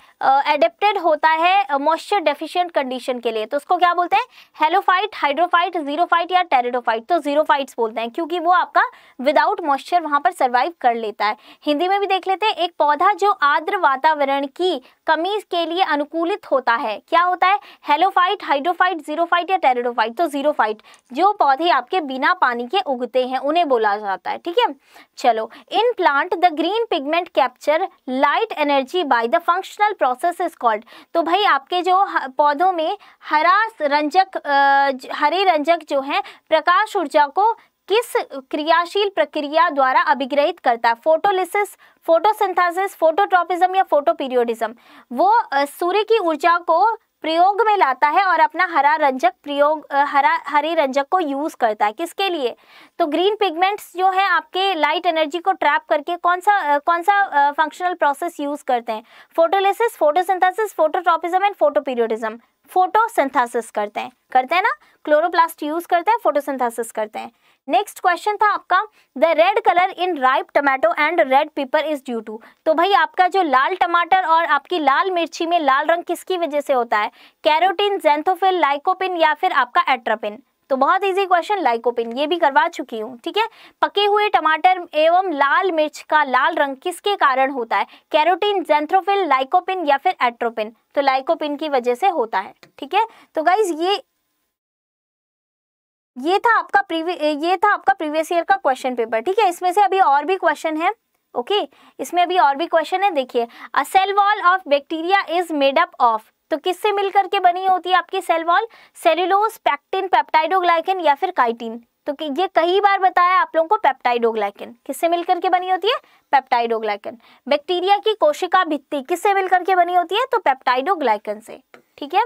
अडेप्टेड uh, होता है मॉइस्चर डेफिशिएंट कंडीशन के लिए तो उसको क्या बोलते हैं हेलोफाइट हाइड्रोफाइट जीरोफाइट या टेरिडोफाइट तो जीरोफाइट्स बोलते हैं क्योंकि वो आपका विदाउट मॉइस्चर वहां पर सर्वाइव कर लेता है हिंदी में भी देख लेते हैं एक पौधा जो आर्द्र वातावरण की कमी के लिए अनुकूलित होता है क्या होता है हेलोफाइट हाइड्रोफाइट जीरोफाइट या टेरिडोफाइट तो जीरोफाइट जो पौधे आपके बिना पानी के उगते हैं उन्हें बोला जाता है ठीक है चलो in plant the green pigment capture light energy by the functional process is called तो भाई आपके जो पौधों में हरा रंजक हरे रंजक जो है प्रकाश ऊर्जा को किस क्रियाशील प्रक्रिया द्वारा अभिग्रहित करता है फोटोलिसिस फोटोसिंथेसिस फोटोट्रॉपिज्म या फोटोपीरियोडिज्म वो सूर्य की ऊर्जा को प्रयोग में लाता है और अपना हरा रंजक प्रयोग हरा हरे रंजक को यूज़ करता है किसके लिए तो ग्रीन पिगमेंट्स जो है आपके लाइट एनर्जी को ट्रैप करके कौन सा कौन सा फंक्शनल प्रोसेस यूज़ करते हैं photolysis photosynthesis phototropism and photoperiodism photosynthesis करते हैं करते हैं ना क्लोरोप्लास्ट यूज़ करते हैं फोटोसिंथेसिस करते हैं नेक्स्ट क्वेश्चन था आपका the red colour in ripe tomato and red pepper is due to तो भाई आपका जो लाल टमाटर और आपकी लाल मिर्ची में लाल रंग किसकी वजह से होता है कैरोटीन जेंथोफिल लाइकोपिन या फिर आपका एट्रापिन तो बहुत इजी क्वेश्चन लाइकोपिन ये भी करवा चुकी हूँ ठीक है पके हुए टमाटर एवं लाल मिर्च का लाल रंग किसके कारण होता है कैरोटीन जेंथ्रोफिल लाइकोपिन या फिर एट्रोपिन तो लाइकोपिन की वजह से होता है ठीक है तो गाइज ये ये था आपका प्रीवियस ये था आपका प्रीवियस ईयर का क्वेश्चन पेपर ठीक है इसमें से अभी और भी क्वेश्चन है ओके इसमें अभी और भी क्वेश्चन है देखिए a cell wall of bacteria is made up of तो किससे मिलकर के बनी होती है आपकी cell wall cellulose pectin peptidoglycan या फिर काइटिन तो कि ये कई बार बताया आप लोगों को पेप्टाइडोग्लाइकिन किससे मिलकर के बनी होती है पेप्टाइडोग्लाइकिन बैक्टीरिया की कोशिका भित्ति किससे मिलकर के बनी होती है तो पेप्टाइडोग्लाइकन से ठीक है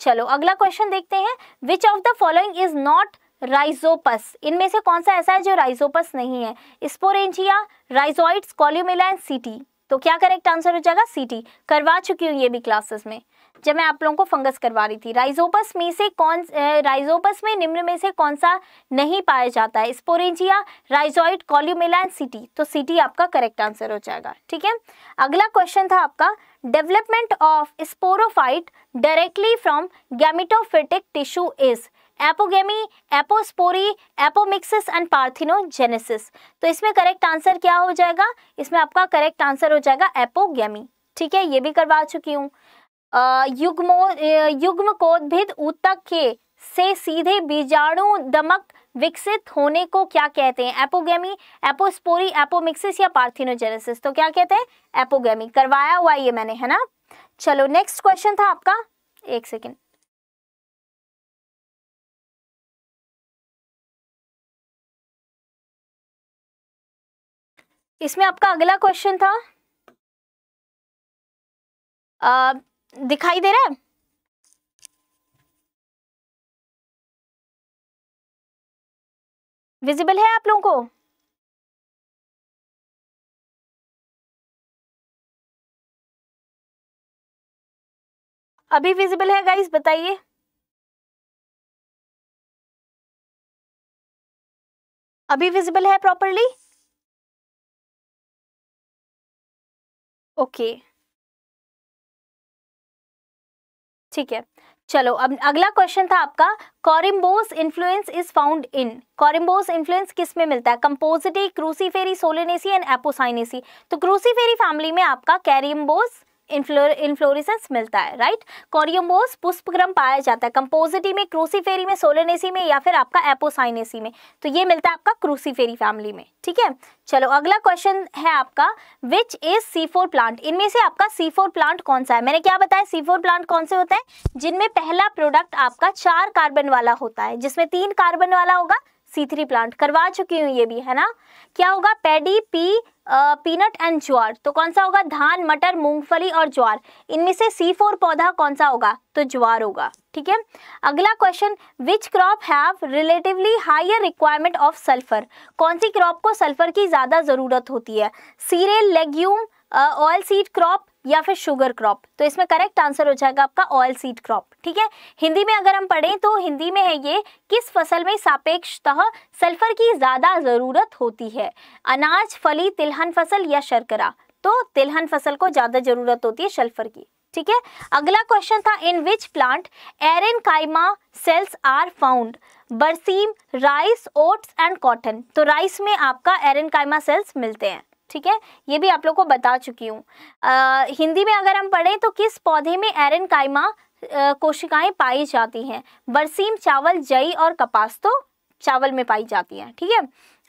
चलो अगला क्वेश्चन देखते हैं which of the following is not rhizopus इनमें से कौन सा ऐसा है जो राइजोपस नहीं है स्पोरेंजिया राइजोइड्स कॉल्यूमिला एंड सीटी तो क्या करेक्ट आंसर हो जाएगा सीटी करवा चुकी हूँ ये भी क्लासेस में जब मैं आप लोगों को फंगस करवा रही थी राइजोपस में से कौन राइजोपस में निम्न में से कौन सा नहीं पाया जाता है स्पोरेंजिया राइजोइड कॉल्यूमिला एंड सीटी तो सीटी आपका करेक्ट आंसर हो जाएगा ठीक है अगला क्वेश्चन था आपका development of sporophyte directly from gametophytic tissue is apogamy apospory apomixis and parthenogenesis तो इसमें करेक्ट आंसर क्या हो जाएगा इसमें आपका करेक्ट आंसर हो जाएगा एपोगेमी ठीक है ये भी करवा चुकी हूँ युग्मो युग्म कोद्भिद ऊतक के से सीधे बीजाणु दमक विकसित होने को क्या कहते हैं एपोगेमी एपोस्पोरी एपोमिक्सिस या पार्थिनोजेनेसिस तो क्या कहते हैं एपोगेमी करवाया हुआ ये मैंने है ना चलो नेक्स्ट क्वेश्चन था आपका एक सेकेंड इसमें आपका अगला क्वेश्चन था आ, दिखाई दे रहा है विजिबल है आप लोगों को अभी विजिबल है गाइस बताइए अभी विजिबल है प्रॉपरली ओके ठीक है चलो अब अगला क्वेश्चन था आपका corymbose influence is found in corymbose influence किस में मिलता है compositae cruciferae solanaceae and apocynaceae तो क्रूसीफेरी फैमिली में आपका कैरिम्बोस इन्फ्लोरिसेंस मिलता है राइट कॉरियम्बोस पुष्पक्रम पाया जाता है कंपोजिटी में क्रूसीफेरी में सोलेनेसी में या फिर आपका एपोसाइनेसी में तो ये मिलता है आपका क्रूसीफेरी फैमिली में ठीक है चलो अगला क्वेश्चन है आपका which is C four plant इनमें से आपका सी फोर प्लांट कौन सा है मैंने क्या बताया सी फोर प्लांट कौन से होते हैं जिनमें पहला प्रोडक्ट आपका चार कार्बन वाला होता है जिसमें तीन कार्बन वाला होगा सी थ्री प्लांट करवा चुकी हूँ ये भी है ना क्या होगा paddy pea peanut and jowar तो कौन सा होगा धान मटर मूंगफली और ज्वार इनमें से सी फोर पौधा कौन सा होगा तो ज्वार होगा ठीक है अगला question which crop have relatively higher requirement of sulphur कौन सी क्रॉप को सल्फर की ज़्यादा ज़रूरत होती है cereal legume oil seed crop या फिर शुगर क्रॉप तो इसमें करेक्ट आंसर हो जाएगा आपका ऑयल सीड क्रॉप ठीक है हिंदी में अगर हम पढ़ें तो हिंदी में है ये किस फसल में सापेक्षतः सल्फर की ज़्यादा ज़रूरत होती है अनाज फली तिलहन फसल या शर्करा तो तिलहन फसल को ज़्यादा ज़रूरत होती है सल्फर की ठीक है अगला क्वेश्चन था in which plant aerenchyma cells are found berseem rice oats and cotton तो राइस में आपका एरन काइमा सेल्स मिलते हैं ठीक है ये भी आप लोग को बता चुकी हूँ हिंदी में अगर हम पढ़ें तो किस पौधे में एरन कायमा कोशिकाएं पाई जाती हैं बरसीम चावल जई और कपास तो चावल में पाई जाती है ठीक है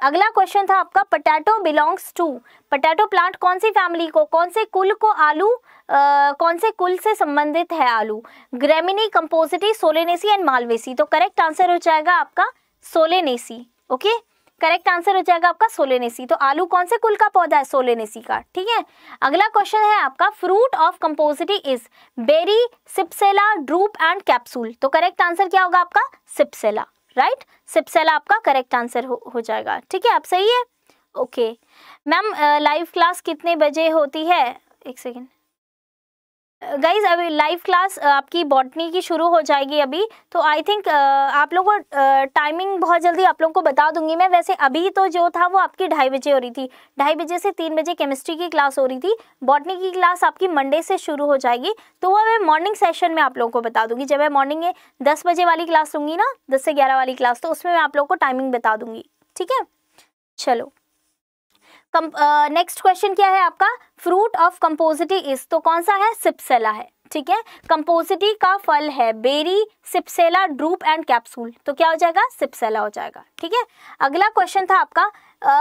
अगला क्वेश्चन था आपका potato belongs to potato plant कौन सी फैमिली को कौन से कुल को आलू आ, कौन से कुल से संबंधित है आलू gramineae compositae solanaceae and malvaceae तो करेक्ट आंसर हो जाएगा आपका solanaceae okay okay? Correct answer हो जाएगा आपका सोलेनेसी तो आलू कौन से कुल का पौधा है सोलेनेसी का ठीक है अगला क्वेश्चन है आपका fruit of compositae is berry cypsela drupe and capsule तो करेक्ट आंसर क्या होगा आपका सिप्सेला राइट right? सिप्सेला आपका करेक्ट आंसर हो, हो जाएगा ठीक है आप सही है ओके मैम लाइव क्लास कितने बजे होती है एक सेकेंड गाइज अभी लाइव क्लास आपकी बॉटनी की शुरू हो जाएगी अभी तो आई थिंक आप लोगों को टाइमिंग बहुत जल्दी आप लोगों को बता दूंगी मैं वैसे अभी तो जो था वो आपकी ढाई बजे हो रही थी ढाई बजे से तीन बजे केमिस्ट्री की क्लास हो रही थी बॉटनी की क्लास आपकी मंडे से शुरू हो जाएगी तो वह मैं मॉर्निंग सेशन में आप लोगों को बता दूंगी जब मैं मॉर्निंग दस बजे वाली क्लास लूँगी ना दस से ग्यारह वाली क्लास तो उसमें मैं आप लोगों को टाइमिंग बता दूँगी ठीक है चलो नेक्स्ट क्वेश्चन क्या है आपका फ्रूट ऑफ कंपोजिटी इज तो कौन सा है सिप्सेला है ठीक है कंपोजिटी का फल है berry cypsela drupe and capsule तो क्या हो जाएगा सिप्सेला हो जाएगा ठीक है अगला क्वेश्चन था आपका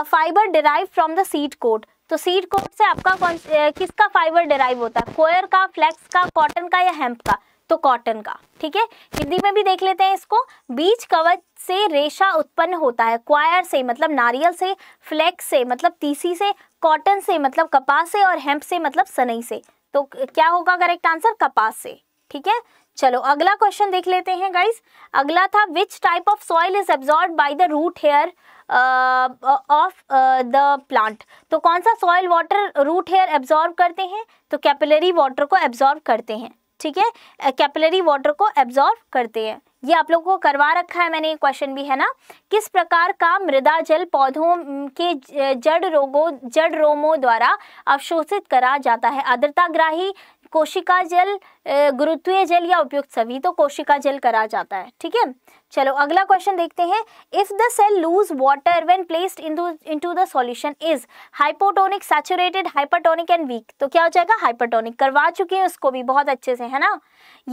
fibre derive from the seed coat तो सीड कोट से आपका कौन किसका फाइबर डिराइव होता है कोयर का फ्लेक्स का कॉटन का या हेम्प का तो कॉटन का ठीक है हिंदी में भी देख लेते हैं इसको बीज कवच से रेशा उत्पन्न होता है क्वायर से मतलब नारियल से फ्लेक्स से मतलब तीसी से कॉटन से मतलब कपास से और हेम्प से मतलब सनई से तो क्या होगा करेक्ट आंसर कपास से ठीक है चलो अगला क्वेश्चन देख लेते हैं गाइस अगला था which type of soil is absorb by the root hair of the plant तो कौन सा soil water root hair absorb करते हैं तो कैपिलरी वाटर को एब्जॉर्ब करते हैं ठीक है कैपिलरी वाटर को एब्जॉर्व करते हैं ये आप लोगों को करवा रखा है मैंने ये क्वेश्चन भी है ना किस प्रकार का मृदा जल पौधों के जड़ रोगों जड़ रोमों द्वारा अवशोषित करा जाता है ग्राही कोशिका जल गुरुत्वीय जल या उपयुक्त सभी तो कोशिका जल करा जाता है ठीक है चलो अगला क्वेश्चन देखते हैं if the cell lose water when placed into the solution is hypotonic saturated hypertonic and weak तो क्या हो जाएगा हाइपरटोनिक करवा चुके हैं उसको भी बहुत अच्छे से है ना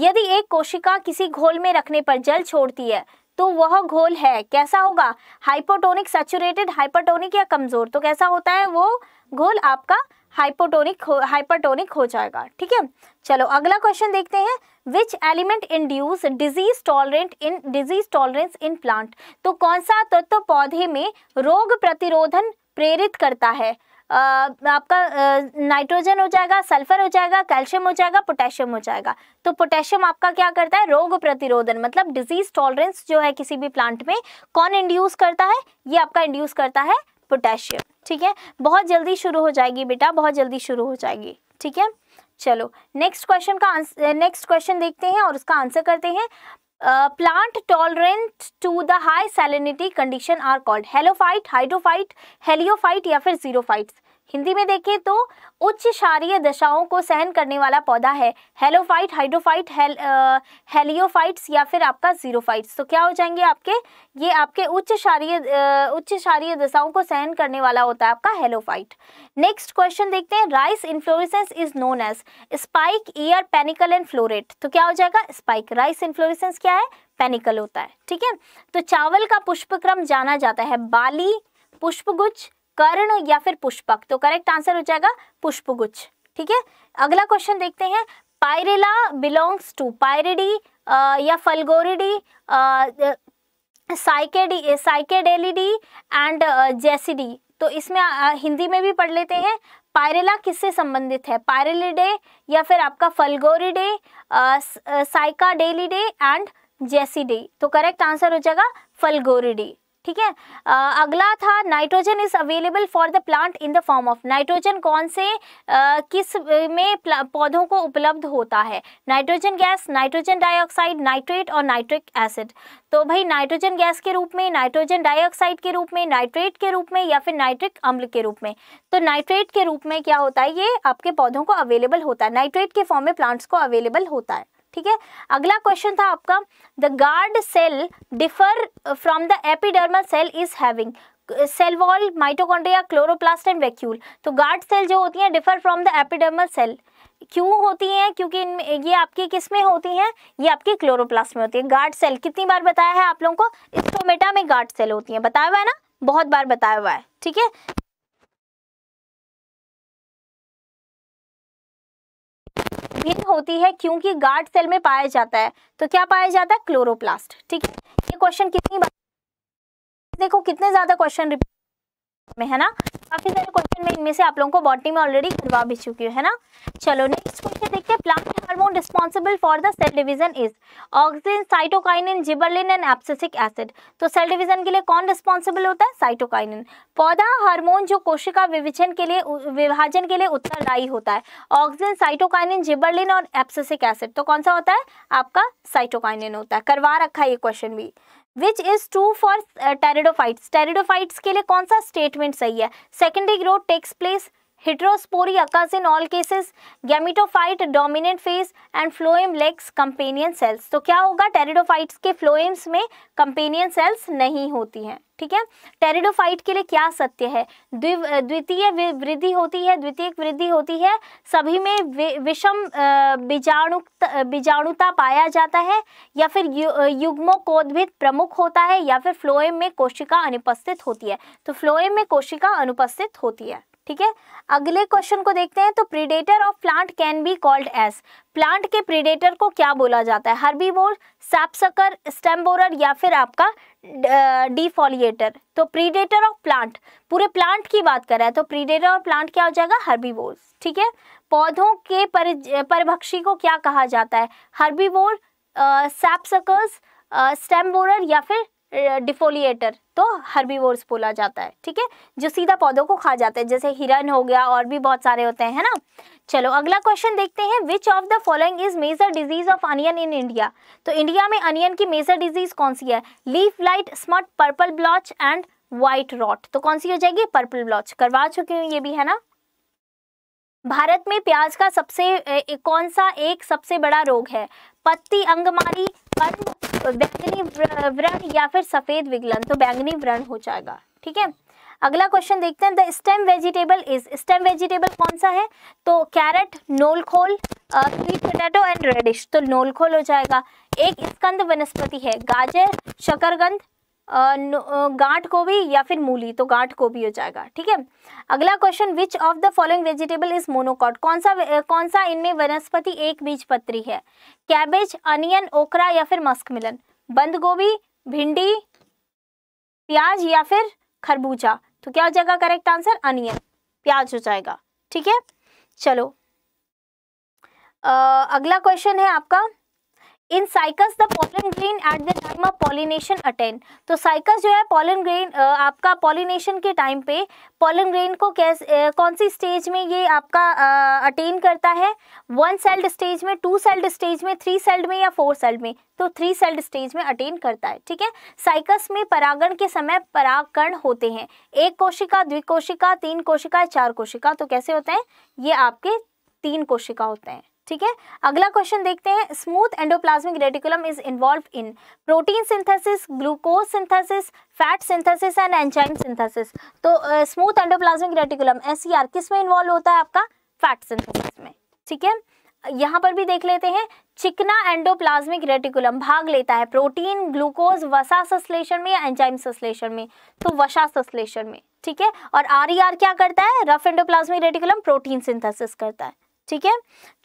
यदि एक कोशिका किसी घोल में रखने पर जल छोड़ती है तो वह घोल है कैसा होगा हाइपोटोनिक सैचुरेटेड हाइपरटोनिक या कमजोर तो कैसा होता है वो घोल आपका हाइपोटोनिक हाइपरटोनिक हो जाएगा ठीक है चलो अगला क्वेश्चन देखते हैं which element induce disease tolerant in disease tolerance in plant तो कौन सा तत्व तो पौधे में रोग प्रतिरोधन प्रेरित करता है Uh, आपका नाइट्रोजन हो जाएगा सल्फर हो जाएगा कैल्शियम हो जाएगा पोटेशियम हो जाएगा तो पोटेशियम आपका क्या करता है रोग प्रतिरोधन मतलब डिजीज टॉलरेंस जो है किसी भी प्लांट में कौन इंड्यूस करता है ये आपका इंड्यूस करता है पोटेशियम ठीक है बहुत जल्दी शुरू हो जाएगी बेटा बहुत जल्दी शुरू हो जाएगी ठीक है चलो नेक्स्ट क्वेश्चन का नेक्स्ट क्वेश्चन देखते हैं और उसका आंसर करते हैं plant tolerant to the high salinity condition are called halophyte hydrophyte heliophyte या फिर जीरोफाइट्स हिंदी में देखें तो उच्च क्षारीय दशाओं को सहन करने वाला पौधा है हेलोफाइट हाइड्रोफाइट हेल, हेलियोफाइट्स या फिर आपका जीरोफाइट्स तो क्या हो जाएंगे आपके ये आपके उच्च क्षारीय उच्च क्षारीय दशाओं को सहन करने वाला होता है आपका हेलोफाइट नेक्स्ट क्वेश्चन देखते हैं rice inflorescence is known as spike ear panicle and floret तो क्या हो जाएगा स्पाइक राइस इन्फ्लोरिसेंस क्या है पेनिकल होता है ठीक है तो चावल का पुष्पक्रम जाना जाता है बाली पुष्पगुच्छ कर्ण या फिर पुष्पक तो करेक्ट आंसर हो जाएगा पुष्पगुच्छ ठीक है अगला क्वेश्चन देखते हैं पायरेला बिलोंग्स टू पायरिडी या फलगोरिडी साइकेडी साइकेडेलिडी एंड जेसिडी तो इसमें हिंदी में भी पढ़ लेते हैं पायरेला किससे संबंधित है पायरेलिडे या फिर आपका फलगोरिडे साइकाडेलिडे एंड जेसिडी तो करेक्ट आंसर हो जाएगा फलगोरिडे ठीक है अगला था nitrogen is available for the plant in the form of nitrogen कौन से आ, किस में पौधों को उपलब्ध होता है nitrogen gas nitrogen dioxide nitrate और नाइट्रिक एसिड तो भाई नाइट्रोजन गैस के रूप में नाइट्रोजन डाइऑक्साइड के रूप में नाइट्रेट के रूप में या फिर नाइट्रिक अम्ल के रूप में तो नाइट्रेट के रूप में क्या होता है ये आपके पौधों को अवेलेबल होता है नाइट्रेट के फॉर्म में प्लांट्स को अवेलेबल होता है ठीक है अगला क्वेश्चन था आपका the guard cell differ from the epidermal cell is having cell wall mitochondria chloroplast and vacuole तो गार्ड सेल जो होती हैं differ from the epidermal cell क्यों होती हैं क्योंकि ये आपकी किस में होती हैं ये आपकी क्लोरोप्लास्ट में होती है गार्ड सेल कितनी बार बताया है आप लोगों को स्टोमेटा तो में गार्ड सेल होती हैं बताया हुआ है ना बहुत बार बताया हुआ है ठीक है भिन्न होती है क्योंकि गार्ड सेल में पाया जाता है तो क्या पाया जाता है क्लोरोप्लास्ट ठीक है ये क्वेश्चन कितनी बार देखो कितने ज्यादा क्वेश्चन रिपीट में है ना काफी सारे क्वेश्चन में इनमें से आप लोगों को बॉटनी में ऑलरेडी करवा भी चुकी हूँ है ना चलो नेक्स्ट क्वेश्चन देखते हैं plant hormone responsible for the cell division is oxygen cytokinin gibberellin and abscisic acid तो सेल डिवीजन के लिए कौन रिस्पॉन्सिबल होता है साइटोकाइन पौधा हार्मोन जो कोशिका विविचन के लिए विभाजन के लिए उत्तरदायी होता है ऑक्सीजन साइटोकाइन जिबरलिन और एप्सिक एसिड तो कौन सा होता है आपका साइटोकाइन होता है करवा रखा है ये क्वेश्चन भी which is true for pteridophytes pteridophytes के लिए कौन सा स्टेटमेंट सही है secondary growth takes place heterospory occurs in all cases gametophyte dominant phase and phloem lacks companion cells तो क्या होगा टेरिडोफाइट्स के फ्लोएम्स में कंपेनियन सेल्स नहीं होती हैं ठीक है टेरिडोफाइट के लिए क्या सत्य है द्वितीय वृद्धि होती है द्वितीय वृद्धि होती है सभी में विषम बीजाणुक्त बीजाणुता पाया जाता है या फिर कोद्भिद प्रमुख होता है या फिर फ्लोएम में कोशिका अनुपस्थित होती है तो फ्लोएम में कोशिका अनुपस्थित होती है ठीक है अगले क्वेश्चन को देखते हैं तो predator of plant can be called as plant के प्रीडेटर को क्या बोला जाता है बोर सैपसकर स्टेम्बोरर या फिर आपका डिफॉलिएटर तो प्रीडेटर ऑफ प्लांट पूरे प्लांट की बात कर रहा है तो प्रीडेटर ऑफ प्लांट क्या हो जाएगा हर्बीवोर्स ठीक है पौधों के पर परभक्षी को क्या कहा जाता है हर्बीवोर सैपसकर्स स्टेम्बोरर या फिर डिफोलिएटर तो हर्बीवोर्स बोला जाता है ठीक है जो सीधा पौधों को खा जाते हैं जैसे हिरन हो गया और भी बहुत सारे होते हैं है ना चलो अगला क्वेश्चन देखते हैं which of the following is major disease of onion in India तो इंडिया में अनियन की मेजर डिजीज कौन सी है leaf blight smut purple blotch and white rot तो कौन सी हो जाएगी पर्पल ब्लॉच करवा चुकी हूँ ये भी है ना भारत में प्याज का सबसे ए, कौन सा एक सबसे बड़ा रोग है पत्ती अंगमारी कंद तो बैंगनी व्रण या फिर सफेद विगलन तो बैंगनी व्रण हो जाएगा ठीक है अगला क्वेश्चन देखते हैं the stem vegetable is stem vegetable कौन सा है तो carrot knolkhol sweet potato and radish तो नोलखोल हो जाएगा एक स्कंद वनस्पति है गाजर शकरगंद गांठ गोभी या फिर मूली तो गांठ गोभी हो जाएगा ठीक है अगला question which of the following vegetable is monocot कौन सा कौन सा इनमें वनस्पति एक बीज पत्री है कैबेज अनियन ओकरा या फिर मस्क मिलन बंद गोभी भिंडी प्याज या फिर खरबूजा तो क्या हो जाएगा करेक्ट आंसर अनियन प्याज हो जाएगा ठीक है चलो आ, अगला क्वेश्चन है आपका in cycas the pollen grain at the time of pollination attend तो साइकस जो है पॉलन ग्रेन आपका पॉलिनेशन के टाइम पे पॉलन ग्रेन को कैस कौन सी स्टेज में ये आपका अटेन करता है वन सेल्ड स्टेज में टू सेल्ड स्टेज में थ्री सेल्ड में या फोर सेल्ड में तो थ्री सेल्ड स्टेज में अटेन करता है ठीक है साइकस में परागण के समय परागकण होते हैं एक कोशिका द्विकोशिका तीन कोशिका चार कोशिका तो कैसे होते हैं ये आपके तीन कोशिका होते हैं ठीक है अगला क्वेश्चन देखते हैं smooth endoplasmic reticulum is involve in protein synthesis glucose synthesis fat synthesis and enzyme synthesis तो स्मूथ एंडोप्लाज्मिक रेटिकुलम एस किस में इन्वॉल्व होता है आपका फैट सिंथेसिस में ठीक है यहाँ पर भी देख लेते हैं चिकना एंडोप्लाज्मिक रेटिकुलम भाग लेता है प्रोटीन ग्लूकोज वसा संश्लेषण में या एंजाइम संश्लेषण में तो वसा संश्लेषण में ठीक है और आर e क्या करता है rough endoplasmic reticulum protein synthesis करता है ठीक है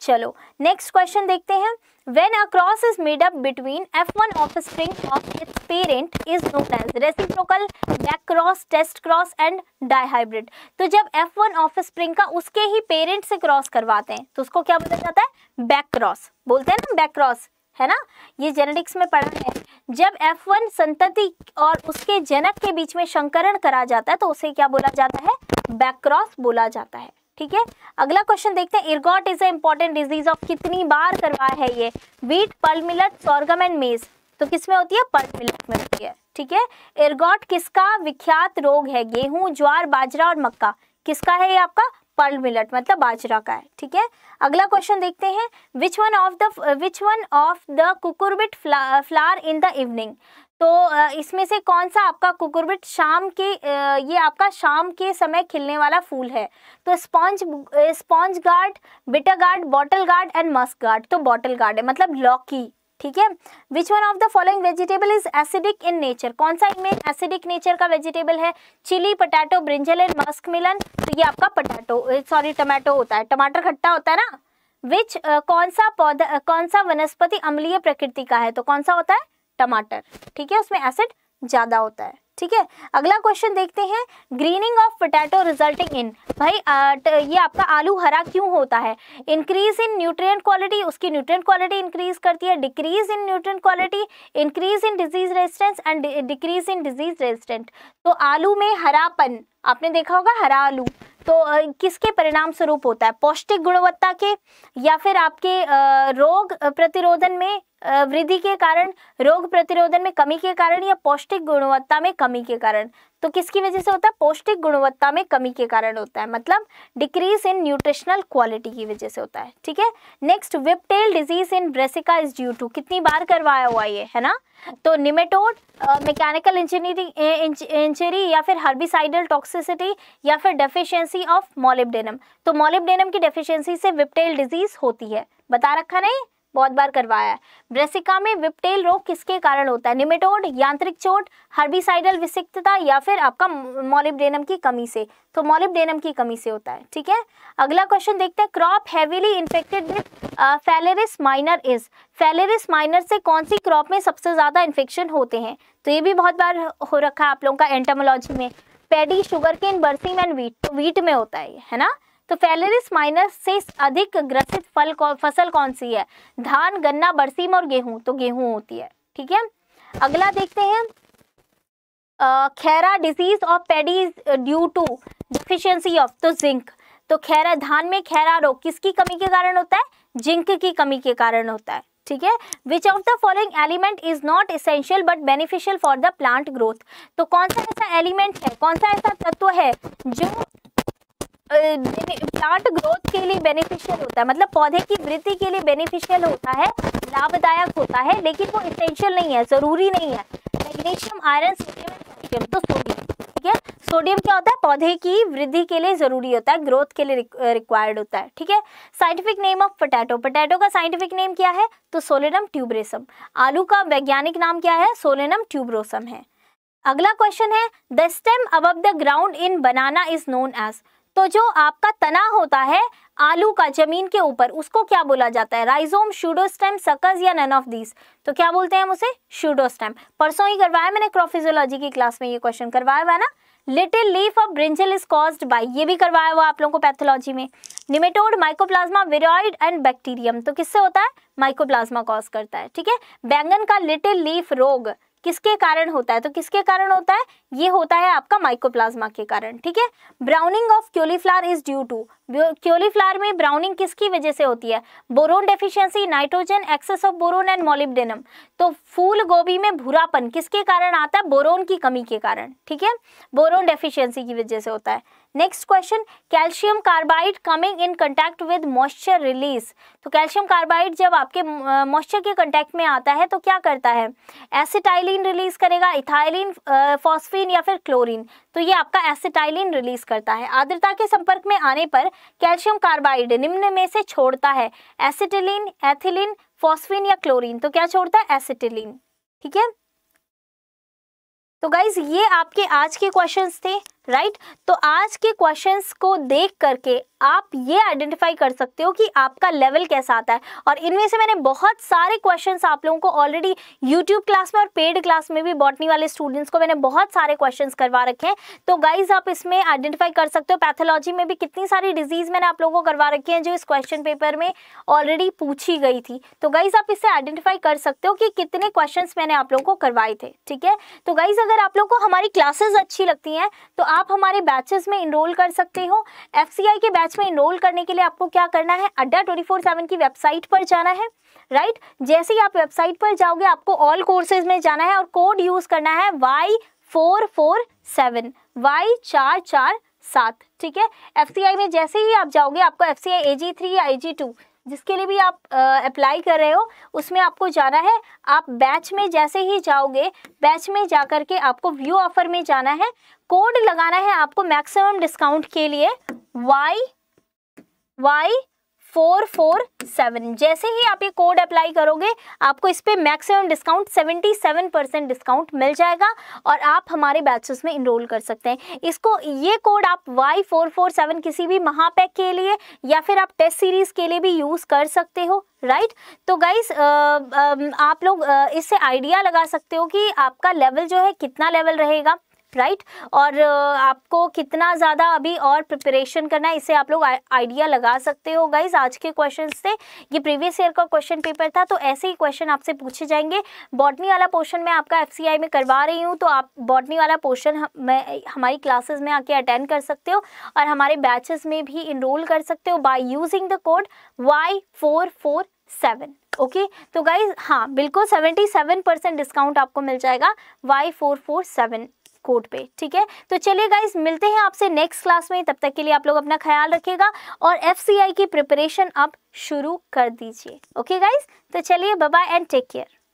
चलो नेक्स्ट क्वेश्चन देखते हैं when a cross is made up between F one offspring of its parent is known as reciprocal back cross test cross and dihybrid तो जब F one of spring का उसके ही पेरेंट से cross करवाते हैं तो उसको क्या बोला जाता है बैक क्रॉस बोलते हैं ना बैक क्रॉस है ना ये जेनेटिक्स में पढ़ा है जब F1 संतति और उसके जनक के बीच में संकरण करा जाता है तो उसे क्या बोला जाता है बैक क्रॉस बोला जाता है ठीक है अगला क्वेश्चन देखते हैं ergot is a important disease of कितनी बार करवाया है ये वीट पलमिलट सोर्गम एंड मेज तो किस में होती है पलमिलट में होती है ठीक है इर्गॉट किसका विख्यात रोग है गेहूं ज्वार बाजरा और मक्का किसका है ये आपका पर्ल मिलट मतलब बाजरा का है ठीक है अगला क्वेश्चन देखते हैं which one of the which one of the cucurbit flower in the evening तो इसमें से कौन सा आपका कुकुरबिट शाम के ये आपका शाम के समय खिलने वाला फूल है तो sponge sponge gourd bitter gourd bottle gourd and musk gourd तो बॉटल गार्ड है मतलब लॉकी ठीक है which one of the following vegetable is acidic in nature कौन सा इनमें एसिडिक नेचर का वेजिटेबल है chilli potato brinjal and musk melon तो ये आपका पटाटो सॉरी टमाटो होता है टमाटर खट्टा होता है ना विच uh, कौन सा पौधा uh, कौन सा वनस्पति अम्लीय प्रकृति का है तो कौन सा होता है टमाटर ठीक है उसमें एसिड ज़्यादा होता है ठीक है अगला क्वेश्चन देखते हैं greening of potato resulting in भाई आ, त, ये आपका आलू हरा क्यों होता है इंक्रीज इन न्यूट्रिएंट क्वालिटी उसकी न्यूट्रिएंट क्वालिटी इंक्रीज करती है decrease in nutrient quality increase in disease resistance and decrease in disease resistant तो आलू में हरापन आपने देखा होगा हरा आलू तो किसके परिणाम स्वरूप होता है पौष्टिक गुणवत्ता के या फिर आपके रोग प्रतिरोधन में वृद्धि के कारण रोग प्रतिरोधन में कमी के कारण या पौष्टिक गुणवत्ता में कमी के कारण तो किसकी वजह से होता है पौष्टिक गुणवत्ता में कमी के कारण होता है मतलब डिक्रीज इन न्यूट्रिशनल क्वालिटी की वजह से होता है ठीक है next whiptail disease in brassica is due to कितनी बार करवाया हुआ ये है ना तो निमेटोड मैकेनिकल इंजीनियरिंग इंजरी या फिर हर्बिसाइडल टॉक्सिसिटी या फिर डेफिशिएंसी ऑफ मोलिबडेनम तो मोलिबडेनम की डेफिशिएंसी से विपटेल डिजीज होती है बता रखा नहीं बहुत बार करवाया है ब्रेसिका में विपटेल रोग किसके कारण होता है निमेटोड यांत्रिक चोट हर्बिसाइडल विषिक्तता या फिर आपका मोलिब्डेनम की कमी से तो मोलिब्डेनम की कमी से होता है ठीक है अगला क्वेश्चन देखते हैं crop heavily infected with phalaris minor is phalaris minor से कौन सी क्रॉप में सबसे ज़्यादा इन्फेक्शन होते हैं तो ये भी बहुत बार हो रखा है आप लोगों का एंटामोलॉजी में paddy sugar cane berseem and wheat तो वीट में होता है है ना तो फैलरिस माइनस से अधिक ग्रसित फल फसल कौन सी है धान गन्ना बरसीम और गेहूं तो गेहूं होती है ठीक है अगला देखते हैं khaira disease of paddies due to deficiency of तो जिंक तो खैरा धान में खैरा रोग किसकी कमी के कारण होता है जिंक की कमी के कारण होता है ठीक है which of the following element is not essential but beneficial for the plant growth तो कौन सा ऐसा एलिमेंट है कौन सा ऐसा तत्व है जो प्लांट ग्रोथ के लिए बेनिफिशियल होता है मतलब पौधे की वृद्धि के लिए बेनिफिशियल होता है लाभदायक होता है लेकिन वो इसेंशियल नहीं है ज़रूरी नहीं है मैग्नीशियम आयरन सोडियम पोटेशियम तो सोडियम ठीक है सोडियम क्या होता है पौधे की वृद्धि के लिए ज़रूरी होता है ग्रोथ के लिए रिक्वायर्ड होता है ठीक है scientific name of potato potato का साइंटिफिक नेम क्या है तो सोलेनम ट्यूबरेसम आलू का वैज्ञानिक नाम क्या है सोलेनम ट्यूबरोसम है अगला क्वेश्चन है the stem above the ground in banana is known as तो जो आपका तना होता है आलू का जमीन के ऊपर उसको क्या बोला जाता है राइजोम शूडोस्टेम सकस या नन ऑफ दीज तो क्या बोलते हैं हम उसे शूडोस्टेम परसों ही करवाया मैंने क्रोफिजोलॉजी की क्लास में ये क्वेश्चन करवाया हुआ ना little leaf of brinjal is cause by ये भी करवाया हुआ आप लोगों को पैथोलॉजी में nematode mycoplasma viroid and bacterium तो किससे होता है माइकोप्लाज्मा कॉज करता है ठीक है बैंगन का लिटिल लीफ रोग किसके कारण होता है तो किसके कारण होता है ये होता है आपका माइकोप्लाज्मा के कारण ठीक है browning of cauliflower is due to cauliflower में ब्राउनिंग किसकी वजह से होती है boron deficiency nitrogen excess of boron and molybdenum तो फूल गोभी में भूरापन किसके कारण आता है बोरोन की कमी के कारण ठीक है बोरोन डेफिशियंसी की वजह से होता है next question calcium carbide coming in contact with moisture release तो कैल्शियम कार्बाइड जब आपके मॉइस्चर के कंटैक्ट में आता है तो क्या करता है एसिटाइलिन रिलीज करेगा इथाइलिन फॉस्फिन या फिर क्लोरीन तो ये आपका एसिटाइलिन रिलीज करता है आर्द्रता के संपर्क में आने पर कैल्शियम कार्बाइड निम्न में से छोड़ता है एसिटिलीन एथिलीन फॉस्फिन या क्लोरीन तो क्या छोड़ता है एसिटिलीन ठीक है तो गाइज ये आपके आज के क्वेश्चंस थे राइट right? तो आज के क्वेश्चंस को देख करके आप ये आइडेंटिफाई कर सकते हो कि आपका लेवल कैसा आता है और इनमें से मैंने बहुत सारे क्वेश्चंस आप लोगों को ऑलरेडी यूट्यूब क्लास में और पेड क्लास में भी बॉटनी वाले स्टूडेंट्स को मैंने बहुत सारे क्वेश्चंस करवा रखे हैं तो गाइज आप इसमें आइडेंटिफाई कर सकते हो पैथोलॉजी में भी कितनी सारी डिजीज़ मैंने आप लोगों को करवा रखी है जो इस क्वेश्चन पेपर में ऑलरेडी पूछी गई थी तो गाइज आप इससे आइडेंटिफाई कर सकते हो कि कितने क्वेश्चन मैंने आप लोगों को करवाए थे ठीक है तो गाइज अगर आप लोग को हमारी क्लासेज अच्छी लगती हैं तो आप हमारे बैचेस में इनरोल कर सकते हो एफ के बैच में इनरोल करने के लिए आपको क्या करना है अड्डा ट्वेंटी फोर सेवन की वेबसाइट पर जाना है राइट जैसे ही आप वेबसाइट पर जाओगे आपको ऑल कोर्सेज में जाना है और कोड यूज़ करना है Y four four seven Y चार चार सात ठीक है एफ में जैसे ही आप जाओगे आपको एफ सी आई ए जी थ्री या ए जी टू जिसके लिए भी आप अप्लाई कर रहे हो उसमें आपको जाना है आप बैच में जैसे ही जाओगे बैच में जा कर के आपको व्यू ऑफर में जाना है कोड लगाना है आपको मैक्सिमम डिस्काउंट के लिए Y Y four four seven जैसे ही आप ये कोड अप्लाई करोगे आपको इस पर maximum discount seventy seven percent discount मिल जाएगा और आप हमारे बैचेस में इनरोल कर सकते हैं इसको ये कोड आप वाई फोर फोर सेवन किसी भी महापैक के लिए या फिर आप टेस्ट सीरीज़ के लिए भी यूज़ कर सकते हो राइट तो गाइस आप लोग इससे आइडिया लगा सकते हो कि आपका लेवल जो है कितना लेवल रहेगा राइट और आपको कितना ज़्यादा अभी और प्रिपरेशन करना है इसे आप लोग आइडिया लगा सकते हो गाइज आज के क्वेश्चन से ये प्रीवियस ईयर का क्वेश्चन पेपर था तो ऐसे ही क्वेश्चन आपसे पूछे जाएंगे बॉटनी वाला पोर्शन मैं आपका एफ में करवा रही हूँ तो आप बॉटनी वाला पोर्शन हम, हमारी क्लासेज में आके अटेंड कर सकते हो और हमारे बैचेस में भी इनरोल कर सकते हो by using the code Y four four seven okay okay, तो गाइज हाँ बिल्कुल सेवेंटी सेवन परसेंट डिस्काउंट आपको मिल जाएगा Y four four seven code पे ठीक है तो चलिए गाइज मिलते हैं आपसे नेक्स्ट क्लास में तब तक के लिए आप लोग अपना ख्याल रखिएगा और एफ की प्रिपरेशन आप शुरू कर दीजिए ओके गाइज तो चलिए बाय एंड टेक केयर